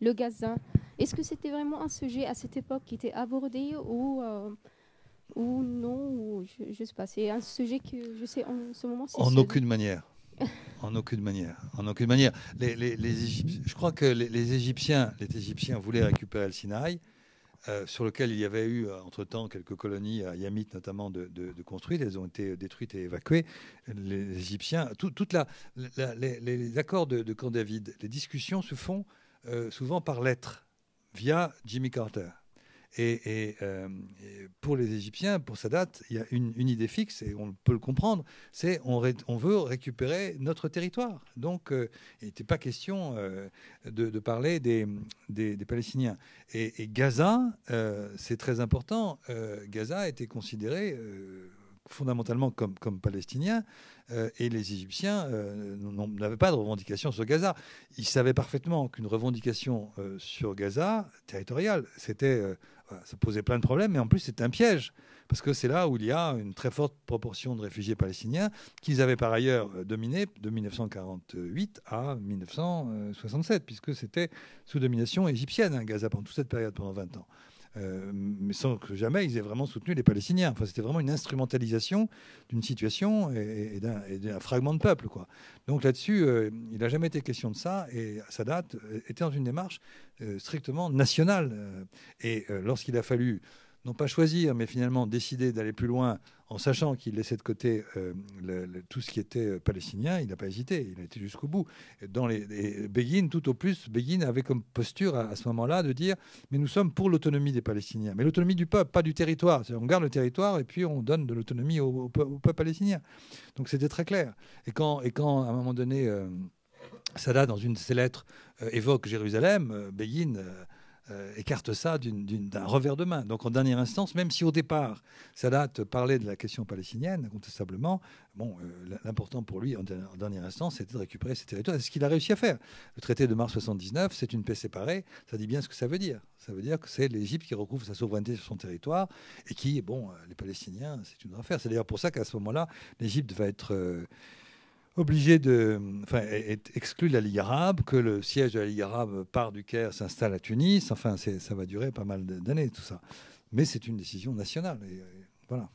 le Gaza. Est-ce que c'était vraiment un sujet à cette époque qui était abordé ou ou non je, je sais pas. C'est un sujet que je sais en ce moment. En aucune manière. En aucune manière. En aucune manière. je crois que les, Égyptiens, les Égyptiens voulaient récupérer le Sinaï, euh, sur lequel il y avait eu euh, entre-temps quelques colonies à euh, Yamit notamment de, construites. Elles ont été détruites et évacuées. Les Égyptiens, toute les, accords de, Camp David, les discussions se font souvent par lettre via Jimmy Carter. Euh, et, pour les Égyptiens, pour date, il y a une, idée fixe, et on peut le comprendre, c'est on, veut récupérer notre territoire. Donc, euh, il n'était pas question euh, de, parler des, des, Palestiniens. Et, Gaza, c'est très important, Gaza était considéré fondamentalement comme, comme et les Égyptiens n'avaient pas de revendication sur Gaza. Ils savaient parfaitement qu'une revendication sur Gaza, territoriale, c'était ça posait plein de problèmes, mais en plus c'est un piège, parce que c'est là où il y a une très forte proportion de réfugiés palestiniens qu'ils avaient par ailleurs euh, dominé de 1948 à 1967, euh, puisque c'était sous domination égyptienne, hein, Gaza, pendant toute cette période, pendant 20 ans. Euh, mais sans que jamais ils aient vraiment soutenu les Palestiniens. Enfin, c'était vraiment une instrumentalisation d'une situation et, d'un fragment de peuple. Donc là-dessus, euh, il n'a jamais été question de ça, et sa date était dans une démarche euh, strictement nationale. Et lorsqu'il a fallu, non pas choisir, mais finalement décider d'aller plus loin en sachant qu'il laissait de côté euh, tout ce qui était euh, palestinien, il n'a pas hésité, il a été jusqu'au bout. Dans les, Begin, tout au plus, Begin avait comme posture à, ce moment-là de dire Mais nous sommes pour l'autonomie des Palestiniens, mais l'autonomie du peuple, pas du territoire. On garde le territoire et puis on donne de l'autonomie au, peuple palestinien. Donc c'était très clair. Et quand, et quand, à un moment donné, sada euh, Sadat, dans une de ses lettres, évoque Jérusalem, Begin euh, écarte ça d'un revers de main. Donc en dernière instance, même si au départ Sadat parlait de la question palestinienne, incontestablement, bon, euh, l'important pour lui en, dernière instance, c'était de récupérer ses territoires. C'est ce qu'il a réussi à faire. Le traité de mars 79, c'est une paix séparée, ça dit bien ce que ça veut dire. Ça veut dire que c'est l'Égypte qui recouvre sa souveraineté sur son territoire et qui, bon, euh, les Palestiniens, c'est une affaire. C'est d'ailleurs pour ça qu'à ce moment-là, l'Égypte va être obligé de, enfin, exclu de la Ligue arabe, que le siège de la Ligue arabe part du Caire, s'installe à Tunis. Enfin, ça va durer pas mal d'années, tout ça. Mais c'est une décision nationale. et voilà.